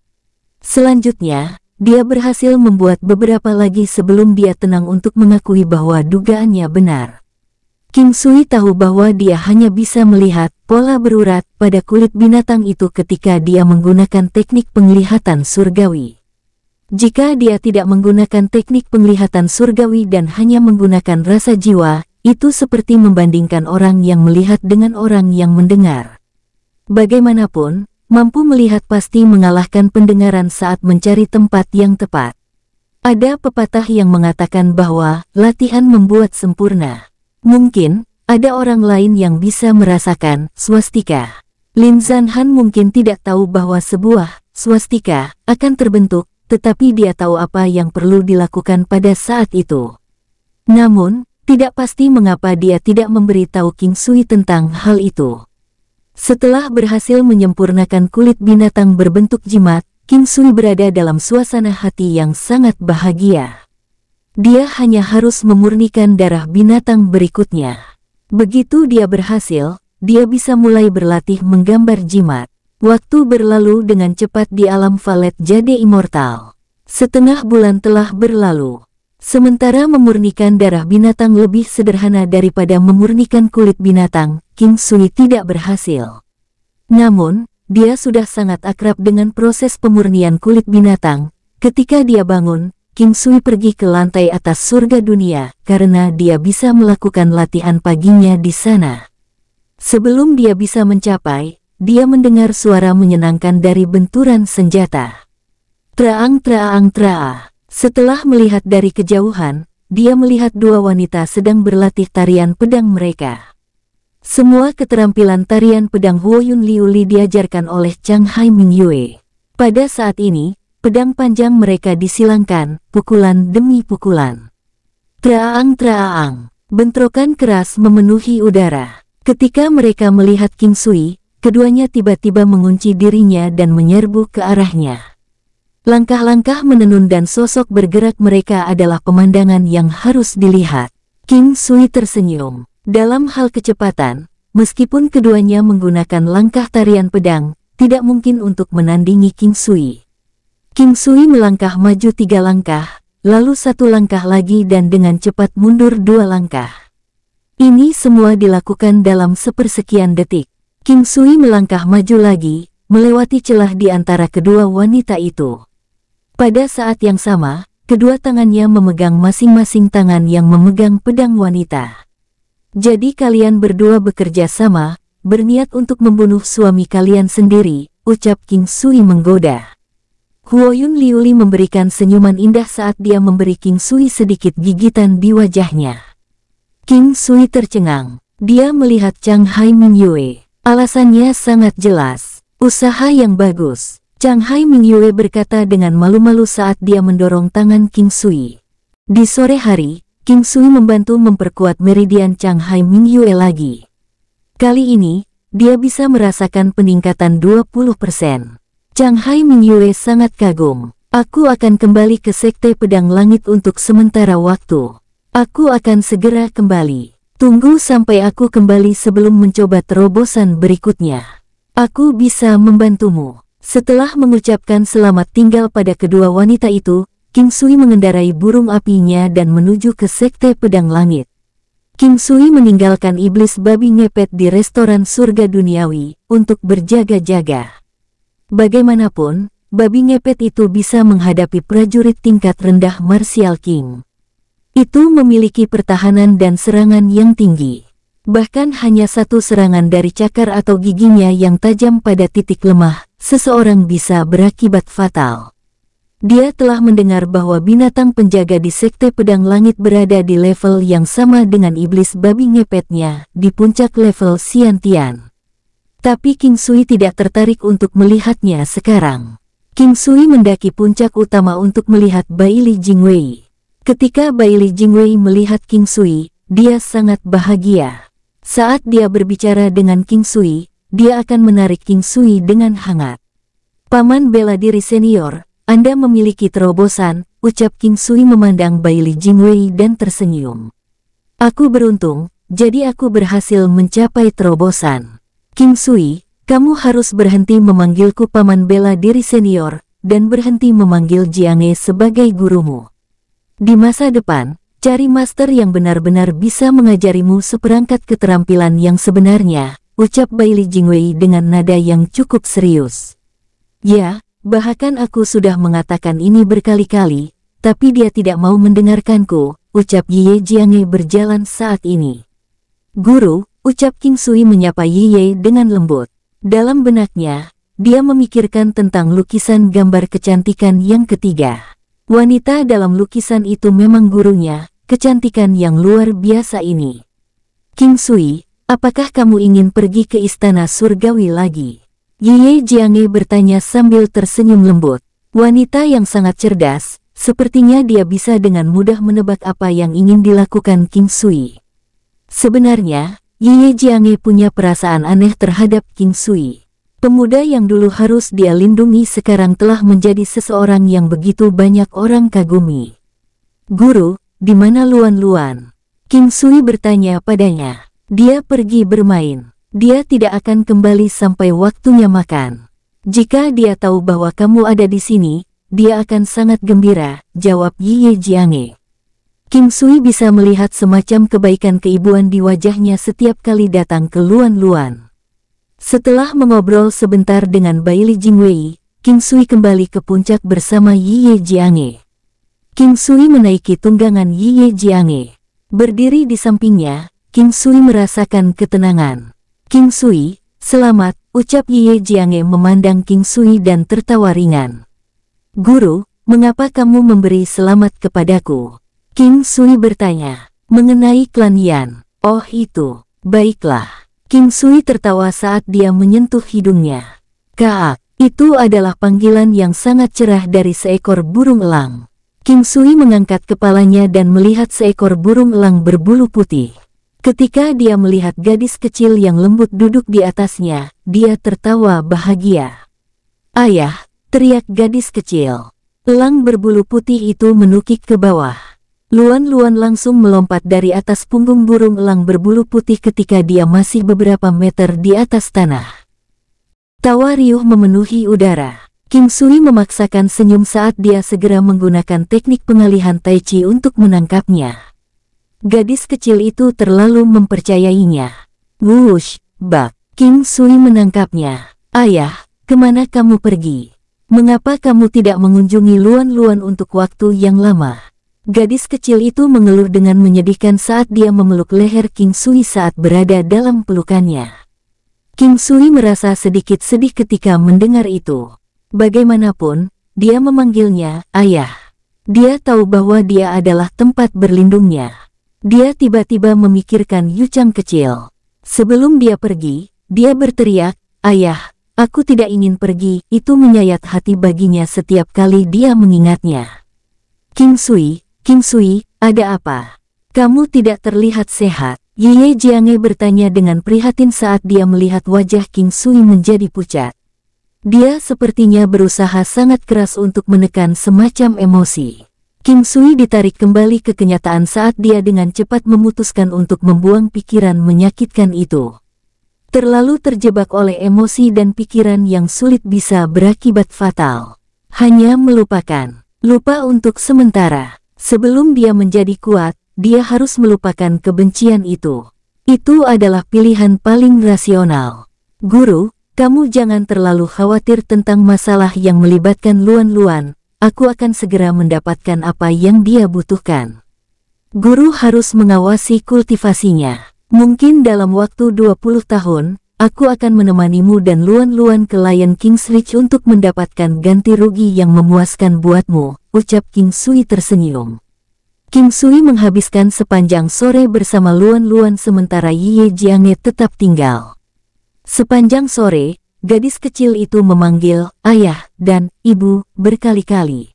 Selanjutnya, dia berhasil membuat beberapa lagi sebelum dia tenang untuk mengakui bahwa dugaannya benar. King Sui tahu bahwa dia hanya bisa melihat pola berurat pada kulit binatang itu ketika dia menggunakan teknik penglihatan surgawi. Jika dia tidak menggunakan teknik penglihatan surgawi dan hanya menggunakan rasa jiwa, itu seperti membandingkan orang yang melihat dengan orang yang mendengar. Bagaimanapun, mampu melihat pasti mengalahkan pendengaran saat mencari tempat yang tepat. Ada pepatah yang mengatakan bahwa latihan membuat sempurna. Mungkin, ada orang lain yang bisa merasakan swastika. Lin Zan Han mungkin tidak tahu bahwa sebuah swastika akan terbentuk, tetapi dia tahu apa yang perlu dilakukan pada saat itu. Namun, tidak pasti mengapa dia tidak memberitahu King Sui tentang hal itu. Setelah berhasil menyempurnakan kulit binatang berbentuk jimat, King Sui berada dalam suasana hati yang sangat bahagia. Dia hanya harus memurnikan darah binatang berikutnya. Begitu dia berhasil, dia bisa mulai berlatih menggambar jimat. Waktu berlalu dengan cepat di alam valet jadi immortal. Setengah bulan telah berlalu. Sementara memurnikan darah binatang lebih sederhana daripada memurnikan kulit binatang, King Sui tidak berhasil. Namun, dia sudah sangat akrab dengan proses pemurnian kulit binatang. Ketika dia bangun, King Sui pergi ke lantai atas surga dunia karena dia bisa melakukan latihan paginya di sana. Sebelum dia bisa mencapai, dia mendengar suara menyenangkan dari benturan senjata. Traang traang traang. Setelah melihat dari kejauhan, dia melihat dua wanita sedang berlatih tarian pedang mereka. Semua keterampilan tarian pedang Huoyun Liuli diajarkan oleh Chang Hai Ming Yue. Pada saat ini, pedang panjang mereka disilangkan, pukulan demi pukulan. Traang-traang, bentrokan keras memenuhi udara. Ketika mereka melihat King Sui, keduanya tiba-tiba mengunci dirinya dan menyerbu ke arahnya. Langkah-langkah menenun dan sosok bergerak mereka adalah pemandangan yang harus dilihat. King Sui tersenyum. Dalam hal kecepatan, meskipun keduanya menggunakan langkah tarian pedang, tidak mungkin untuk menandingi King Sui. King Sui melangkah maju tiga langkah, lalu satu langkah lagi dan dengan cepat mundur dua langkah. Ini semua dilakukan dalam sepersekian detik. King Sui melangkah maju lagi, melewati celah di antara kedua wanita itu. Pada saat yang sama, kedua tangannya memegang masing-masing tangan yang memegang pedang wanita. Jadi kalian berdua bekerja sama, berniat untuk membunuh suami kalian sendiri, ucap King Sui menggoda. Huoyun Liuli memberikan senyuman indah saat dia memberi King Sui sedikit gigitan di wajahnya. King Sui tercengang. Dia melihat Chang Hai Min Yue. Alasannya sangat jelas. Usaha yang bagus. Chang Hai Yue berkata dengan malu-malu saat dia mendorong tangan King Sui. Di sore hari, King Sui membantu memperkuat meridian Chang Hai Yue lagi. Kali ini, dia bisa merasakan peningkatan 20%. Chang Hai Mingyue sangat kagum. Aku akan kembali ke Sekte Pedang Langit untuk sementara waktu. Aku akan segera kembali. Tunggu sampai aku kembali sebelum mencoba terobosan berikutnya. Aku bisa membantumu. Setelah mengucapkan selamat tinggal pada kedua wanita itu, King Sui mengendarai burung apinya dan menuju ke Sekte Pedang Langit. King Sui meninggalkan iblis babi ngepet di restoran surga duniawi untuk berjaga-jaga. Bagaimanapun, babi ngepet itu bisa menghadapi prajurit tingkat rendah Martial King. Itu memiliki pertahanan dan serangan yang tinggi. Bahkan hanya satu serangan dari cakar atau giginya yang tajam pada titik lemah seseorang bisa berakibat fatal. Dia telah mendengar bahwa binatang penjaga di Sekte Pedang Langit berada di level yang sama dengan iblis babi ngepetnya di puncak level Tian. Tapi King Sui tidak tertarik untuk melihatnya sekarang. King Sui mendaki puncak utama untuk melihat Bai Baili Jingwei. Ketika Bai Baili Jingwei melihat King Sui, dia sangat bahagia. Saat dia berbicara dengan King Sui, dia akan menarik King Sui dengan hangat. Paman bela diri senior, Anda memiliki terobosan, ucap King Sui memandang Bailey Jingwei dan tersenyum. Aku beruntung, jadi aku berhasil mencapai terobosan. King Sui, kamu harus berhenti memanggilku Paman bela diri senior, dan berhenti memanggil Jiange sebagai gurumu. Di masa depan, Cari master yang benar-benar bisa mengajarimu seperangkat keterampilan yang sebenarnya, ucap Li Jingwei dengan nada yang cukup serius. Ya, bahkan aku sudah mengatakan ini berkali-kali, tapi dia tidak mau mendengarkanku, ucap Yiye Jiange berjalan saat ini. Guru, ucap King Sui menyapa Yiye dengan lembut. Dalam benaknya, dia memikirkan tentang lukisan gambar kecantikan yang ketiga. Wanita dalam lukisan itu memang gurunya, kecantikan yang luar biasa ini. King Sui, Apakah kamu ingin pergi ke istana surgawi lagi? Ye Jiange bertanya sambil tersenyum lembut. Wanita yang sangat cerdas, sepertinya dia bisa dengan mudah menebak apa yang ingin dilakukan King Sui. Sebenarnya, Ye Jiange punya perasaan aneh terhadap King Sui. Pemuda yang dulu harus dia lindungi sekarang telah menjadi seseorang yang begitu banyak orang kagumi. Guru, di mana Luan-Luan? King Sui bertanya padanya. Dia pergi bermain. Dia tidak akan kembali sampai waktunya makan. Jika dia tahu bahwa kamu ada di sini, dia akan sangat gembira, jawab Yiye Jiange. Kim Sui bisa melihat semacam kebaikan keibuan di wajahnya setiap kali datang ke Luan-Luan. Setelah mengobrol sebentar dengan Bai Li Jingwei, Kim Sui kembali ke puncak bersama Yiye Jiange. Kim Sui menaiki tunggangan Yiye Jiange. Berdiri di sampingnya, King Sui merasakan ketenangan. King Sui, selamat, ucap Ye Jiange memandang King Sui dan tertawa ringan. Guru, mengapa kamu memberi selamat kepadaku? King Sui bertanya, mengenai klan Yan. Oh itu, baiklah. King Sui tertawa saat dia menyentuh hidungnya. Kaak, itu adalah panggilan yang sangat cerah dari seekor burung elang. King Sui mengangkat kepalanya dan melihat seekor burung elang berbulu putih. Ketika dia melihat gadis kecil yang lembut duduk di atasnya, dia tertawa bahagia. Ayah, teriak gadis kecil. Elang berbulu putih itu menukik ke bawah. Luan-luan langsung melompat dari atas punggung burung elang berbulu putih ketika dia masih beberapa meter di atas tanah. Tawa riuh memenuhi udara. Kim Sui memaksakan senyum saat dia segera menggunakan teknik pengalihan Tai Chi untuk menangkapnya. Gadis kecil itu terlalu mempercayainya. Wush, bak, King Sui menangkapnya. Ayah, kemana kamu pergi? Mengapa kamu tidak mengunjungi Luan-Luan untuk waktu yang lama? Gadis kecil itu mengeluh dengan menyedihkan saat dia memeluk leher King Sui saat berada dalam pelukannya. King Sui merasa sedikit sedih ketika mendengar itu. Bagaimanapun, dia memanggilnya ayah. Dia tahu bahwa dia adalah tempat berlindungnya. Dia tiba-tiba memikirkan Yucam kecil. Sebelum dia pergi, dia berteriak, Ayah, aku tidak ingin pergi. Itu menyayat hati baginya setiap kali dia mengingatnya. King Sui, King Sui, ada apa? Kamu tidak terlihat sehat. Ye Jiange bertanya dengan prihatin saat dia melihat wajah King Sui menjadi pucat. Dia sepertinya berusaha sangat keras untuk menekan semacam emosi. Kim Sui ditarik kembali ke kenyataan saat dia dengan cepat memutuskan untuk membuang pikiran menyakitkan itu. Terlalu terjebak oleh emosi dan pikiran yang sulit bisa berakibat fatal. Hanya melupakan. Lupa untuk sementara. Sebelum dia menjadi kuat, dia harus melupakan kebencian itu. Itu adalah pilihan paling rasional. Guru, kamu jangan terlalu khawatir tentang masalah yang melibatkan Luan-Luan, aku akan segera mendapatkan apa yang dia butuhkan. Guru harus mengawasi kultivasinya. Mungkin dalam waktu 20 tahun, aku akan menemanimu dan luan-luan ke Lion King's untuk mendapatkan ganti rugi yang memuaskan buatmu, ucap King Sui tersenyum. King Sui menghabiskan sepanjang sore bersama Luan Luan sementara Ye Jiange tetap tinggal. Sepanjang sore, gadis kecil itu memanggil ayah dan ibu berkali-kali.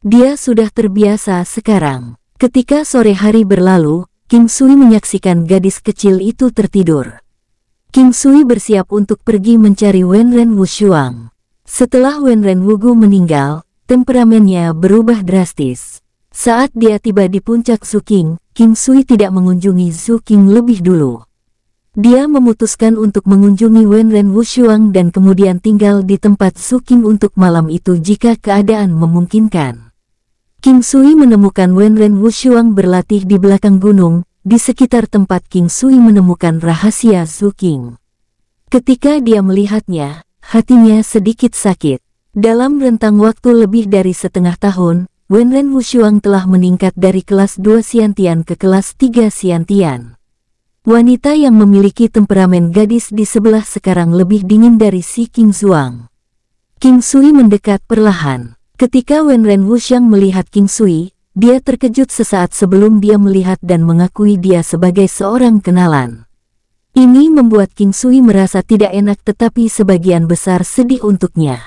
Dia sudah terbiasa sekarang. Ketika sore hari berlalu, Kim Sui menyaksikan gadis kecil itu tertidur. Kim Sui bersiap untuk pergi mencari Wen Wenren Wushuang. Setelah Wen Wenren Wugu meninggal, temperamennya berubah drastis. Saat dia tiba di puncak King, Kim Sui tidak mengunjungi King lebih dulu. Dia memutuskan untuk mengunjungi Wenren Wushuang dan kemudian tinggal di tempat Su Kim untuk malam itu jika keadaan memungkinkan. King Sui menemukan Wenren Wushuang berlatih di belakang gunung, di sekitar tempat King Sui menemukan rahasia Su Ketika dia melihatnya, hatinya sedikit sakit. Dalam rentang waktu lebih dari setengah tahun, Wenren Wushuang telah meningkat dari kelas 2 Siantian ke kelas 3 Siantian. Wanita yang memiliki temperamen gadis di sebelah sekarang lebih dingin dari si King Zhuang. King Sui mendekat perlahan. Ketika Wen Ren Wuxiang melihat King Sui, dia terkejut sesaat sebelum dia melihat dan mengakui dia sebagai seorang kenalan. Ini membuat King Sui merasa tidak enak tetapi sebagian besar sedih untuknya.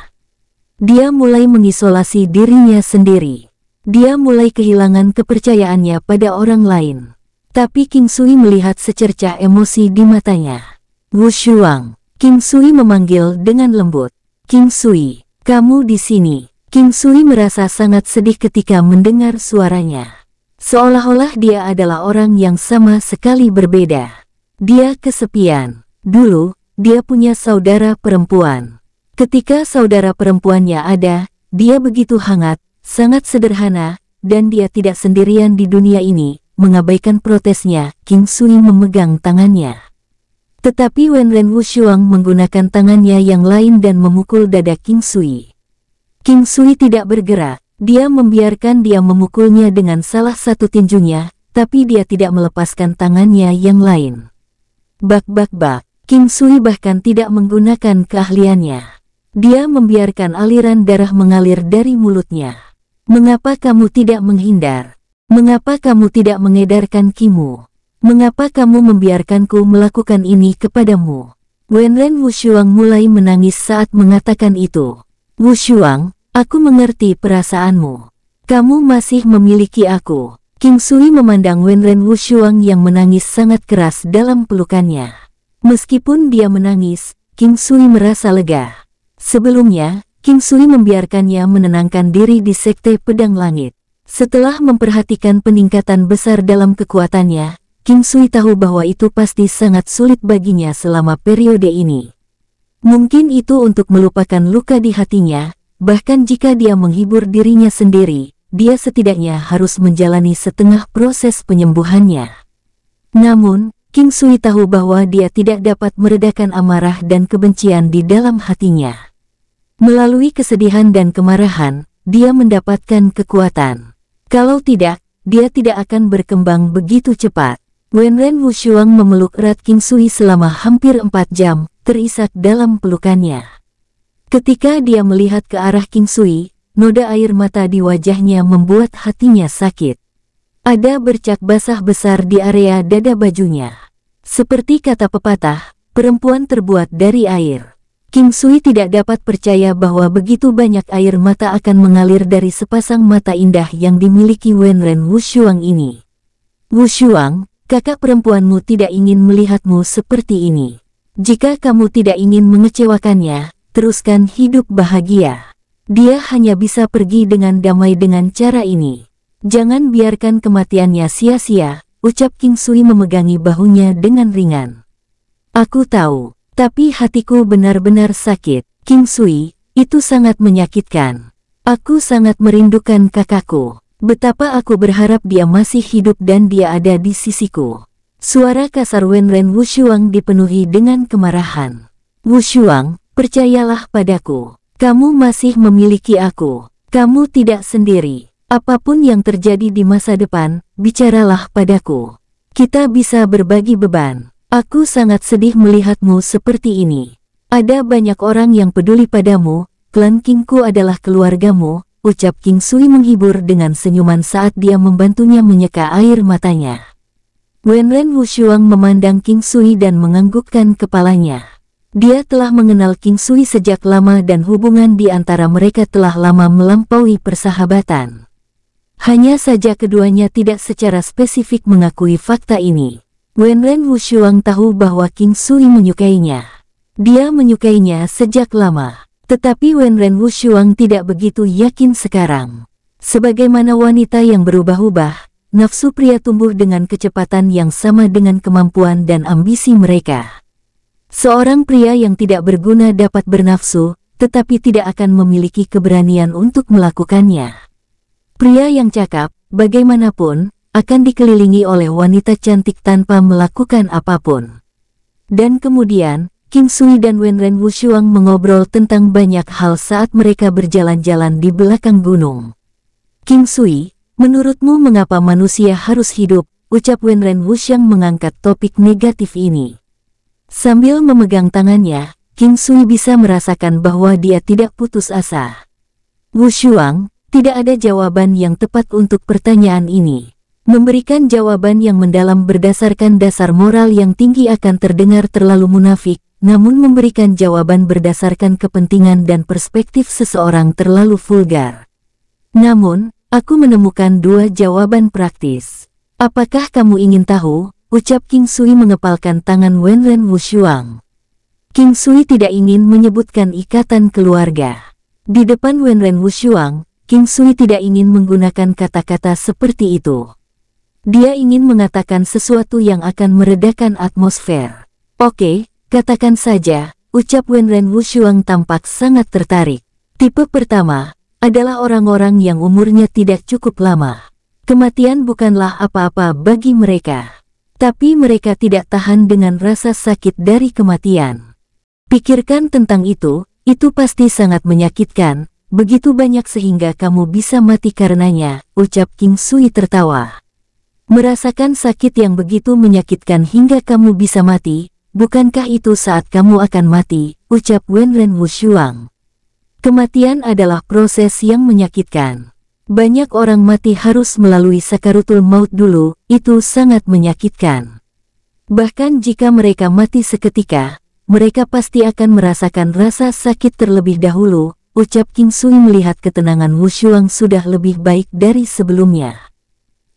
Dia mulai mengisolasi dirinya sendiri. Dia mulai kehilangan kepercayaannya pada orang lain. Tapi King Sui melihat secercah emosi di matanya. Wu Shuang, King Sui memanggil dengan lembut. King Sui, kamu di sini. King Sui merasa sangat sedih ketika mendengar suaranya. Seolah-olah dia adalah orang yang sama sekali berbeda. Dia kesepian. Dulu, dia punya saudara perempuan. Ketika saudara perempuannya ada, dia begitu hangat, sangat sederhana, dan dia tidak sendirian di dunia ini, mengabaikan protesnya, King Sui memegang tangannya. Tetapi Wen Wenren Wushuang menggunakan tangannya yang lain dan memukul dada King Sui. King Sui tidak bergerak, dia membiarkan dia memukulnya dengan salah satu tinjunya, tapi dia tidak melepaskan tangannya yang lain. Bak-bak-bak, King Sui bahkan tidak menggunakan keahliannya. Dia membiarkan aliran darah mengalir dari mulutnya. Mengapa kamu tidak menghindar? Mengapa kamu tidak mengedarkan Kimu? Mengapa kamu membiarkanku melakukan ini kepadamu? Wenren Wushuang mulai menangis saat mengatakan itu. Wushuang, aku mengerti perasaanmu. Kamu masih memiliki aku. King Sui memandang Wenren Wushuang yang menangis sangat keras dalam pelukannya. Meskipun dia menangis, King Sui merasa lega. Sebelumnya, King Sui membiarkannya menenangkan diri di Sekte Pedang Langit. Setelah memperhatikan peningkatan besar dalam kekuatannya, King Sui tahu bahwa itu pasti sangat sulit baginya selama periode ini. Mungkin itu untuk melupakan luka di hatinya, bahkan jika dia menghibur dirinya sendiri, dia setidaknya harus menjalani setengah proses penyembuhannya. Namun, King Sui tahu bahwa dia tidak dapat meredakan amarah dan kebencian di dalam hatinya. Melalui kesedihan dan kemarahan, dia mendapatkan kekuatan. Kalau tidak, dia tidak akan berkembang begitu cepat. Wenren Wushuang memeluk erat King Sui selama hampir empat jam, terisak dalam pelukannya. Ketika dia melihat ke arah King Sui, noda air mata di wajahnya membuat hatinya sakit. Ada bercak basah besar di area dada bajunya. Seperti kata pepatah, perempuan terbuat dari air. Kingsui Sui tidak dapat percaya bahwa begitu banyak air mata akan mengalir dari sepasang mata indah yang dimiliki Wenren Wushuang ini. Wushuang, kakak perempuanmu tidak ingin melihatmu seperti ini. Jika kamu tidak ingin mengecewakannya, teruskan hidup bahagia. Dia hanya bisa pergi dengan damai dengan cara ini. Jangan biarkan kematiannya sia-sia, ucap Kingsui Sui memegangi bahunya dengan ringan. Aku tahu, tapi hatiku benar-benar sakit, King Sui, itu sangat menyakitkan. Aku sangat merindukan kakakku. Betapa aku berharap dia masih hidup dan dia ada di sisiku. Suara kasar Wenren Wushuang dipenuhi dengan kemarahan. Wushuang, percayalah padaku. Kamu masih memiliki aku. Kamu tidak sendiri. Apapun yang terjadi di masa depan, bicaralah padaku. Kita bisa berbagi beban. Aku sangat sedih melihatmu seperti ini. Ada banyak orang yang peduli padamu, klan Kingku adalah keluargamu, ucap King Sui menghibur dengan senyuman saat dia membantunya menyeka air matanya. Wenren Wushuang memandang King Sui dan menganggukkan kepalanya. Dia telah mengenal King Sui sejak lama dan hubungan di antara mereka telah lama melampaui persahabatan. Hanya saja keduanya tidak secara spesifik mengakui fakta ini. Wenren Wushuang tahu bahwa King Sui menyukainya. Dia menyukainya sejak lama, tetapi Wenren Wushuang tidak begitu yakin sekarang. Sebagaimana wanita yang berubah-ubah, nafsu pria tumbuh dengan kecepatan yang sama dengan kemampuan dan ambisi mereka. Seorang pria yang tidak berguna dapat bernafsu, tetapi tidak akan memiliki keberanian untuk melakukannya. Pria yang cakap, bagaimanapun, akan dikelilingi oleh wanita cantik tanpa melakukan apapun. Dan kemudian, King Sui dan Wenren Wushuang mengobrol tentang banyak hal saat mereka berjalan-jalan di belakang gunung. King Sui, menurutmu mengapa manusia harus hidup? Ucap Wenren Wushuang mengangkat topik negatif ini. Sambil memegang tangannya, King Sui bisa merasakan bahwa dia tidak putus asa. Wushuang, tidak ada jawaban yang tepat untuk pertanyaan ini. Memberikan jawaban yang mendalam berdasarkan dasar moral yang tinggi akan terdengar terlalu munafik, namun memberikan jawaban berdasarkan kepentingan dan perspektif seseorang terlalu vulgar. Namun, aku menemukan dua jawaban praktis. Apakah kamu ingin tahu? Ucap King Sui mengepalkan tangan Wenren Wushuang. King Sui tidak ingin menyebutkan ikatan keluarga. Di depan Wenren Wushuang, King Sui tidak ingin menggunakan kata-kata seperti itu. Dia ingin mengatakan sesuatu yang akan meredakan atmosfer. Oke, katakan saja, ucap Wenren Wushuang tampak sangat tertarik. Tipe pertama adalah orang-orang yang umurnya tidak cukup lama. Kematian bukanlah apa-apa bagi mereka. Tapi mereka tidak tahan dengan rasa sakit dari kematian. Pikirkan tentang itu, itu pasti sangat menyakitkan, begitu banyak sehingga kamu bisa mati karenanya, ucap King Sui tertawa. Merasakan sakit yang begitu menyakitkan hingga kamu bisa mati, bukankah itu saat kamu akan mati, ucap Wenren Wushuang. Kematian adalah proses yang menyakitkan. Banyak orang mati harus melalui sakarutul maut dulu, itu sangat menyakitkan. Bahkan jika mereka mati seketika, mereka pasti akan merasakan rasa sakit terlebih dahulu, ucap King Sui melihat ketenangan Wushuang sudah lebih baik dari sebelumnya.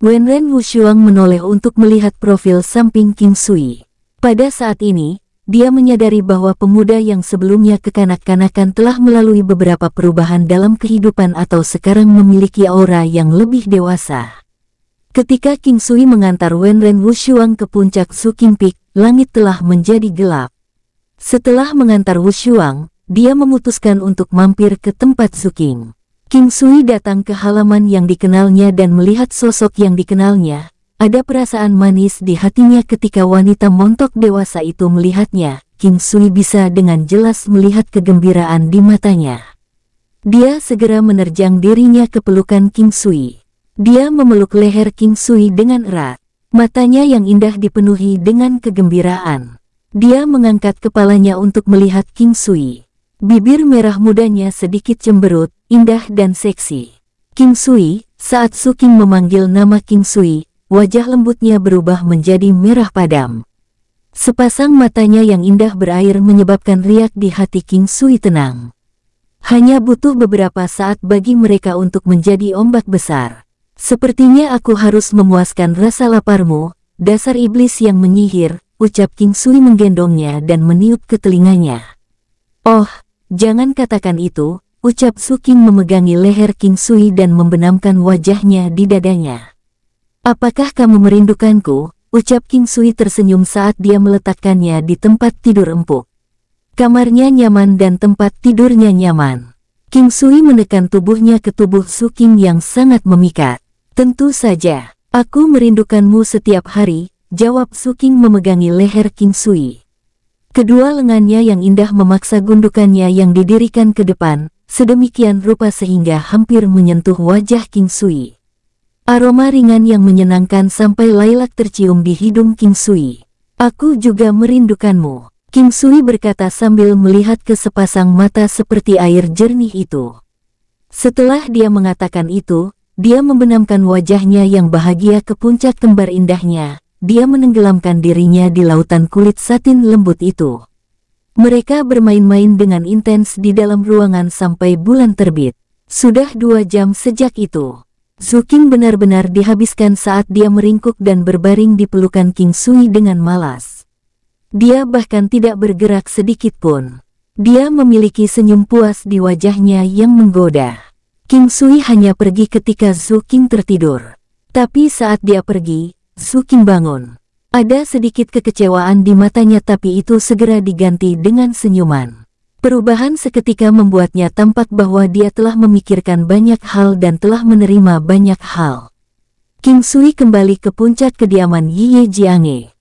Wenren Wushuang menoleh untuk melihat profil samping King Sui. Pada saat ini, dia menyadari bahwa pemuda yang sebelumnya kekanak-kanakan telah melalui beberapa perubahan dalam kehidupan atau sekarang memiliki aura yang lebih dewasa. Ketika King Sui mengantar Wenren Wushuang ke puncak Kim Peak, langit telah menjadi gelap. Setelah mengantar Wushuang, dia memutuskan untuk mampir ke tempat Kim. Kim Sui datang ke halaman yang dikenalnya dan melihat sosok yang dikenalnya. Ada perasaan manis di hatinya ketika wanita montok dewasa itu melihatnya. Kim Sui bisa dengan jelas melihat kegembiraan di matanya. Dia segera menerjang dirinya ke pelukan Kim Sui. Dia memeluk leher Kim Sui dengan erat. Matanya yang indah dipenuhi dengan kegembiraan. Dia mengangkat kepalanya untuk melihat Kim Sui. Bibir merah mudanya sedikit cemberut, indah dan seksi. King Sui, saat Su King memanggil nama King Sui, wajah lembutnya berubah menjadi merah padam. Sepasang matanya yang indah berair menyebabkan riak di hati King Sui tenang. Hanya butuh beberapa saat bagi mereka untuk menjadi ombak besar. Sepertinya aku harus memuaskan rasa laparmu, dasar iblis yang menyihir, ucap King Sui menggendongnya dan meniup ke telinganya. Oh, Jangan katakan itu, ucap Suking memegangi leher King Sui dan membenamkan wajahnya di dadanya. Apakah kamu merindukanku? Ucap King Sui tersenyum saat dia meletakkannya di tempat tidur empuk. Kamarnya nyaman dan tempat tidurnya nyaman. King Sui menekan tubuhnya ke tubuh Suking yang sangat memikat. Tentu saja, aku merindukanmu setiap hari, jawab Suking memegangi leher King Sui. Kedua lengannya yang indah memaksa gundukannya yang didirikan ke depan, sedemikian rupa sehingga hampir menyentuh wajah King Sui. Aroma ringan yang menyenangkan sampai lailak tercium di hidung King Sui. Aku juga merindukanmu, King Sui berkata sambil melihat ke sepasang mata seperti air jernih itu. Setelah dia mengatakan itu, dia membenamkan wajahnya yang bahagia ke puncak kembar indahnya, dia menenggelamkan dirinya di lautan kulit satin lembut itu. Mereka bermain-main dengan intens di dalam ruangan sampai bulan terbit. Sudah dua jam sejak itu. Zuking benar-benar dihabiskan saat dia meringkuk dan berbaring di pelukan King Sui dengan malas. Dia bahkan tidak bergerak sedikit pun. Dia memiliki senyum puas di wajahnya yang menggoda. King Sui hanya pergi ketika Zuking tertidur. Tapi saat dia pergi, Su Qing bangun. Ada sedikit kekecewaan di matanya tapi itu segera diganti dengan senyuman. Perubahan seketika membuatnya tampak bahwa dia telah memikirkan banyak hal dan telah menerima banyak hal. King Sui kembali ke puncak kediaman Yi Ye Jiange.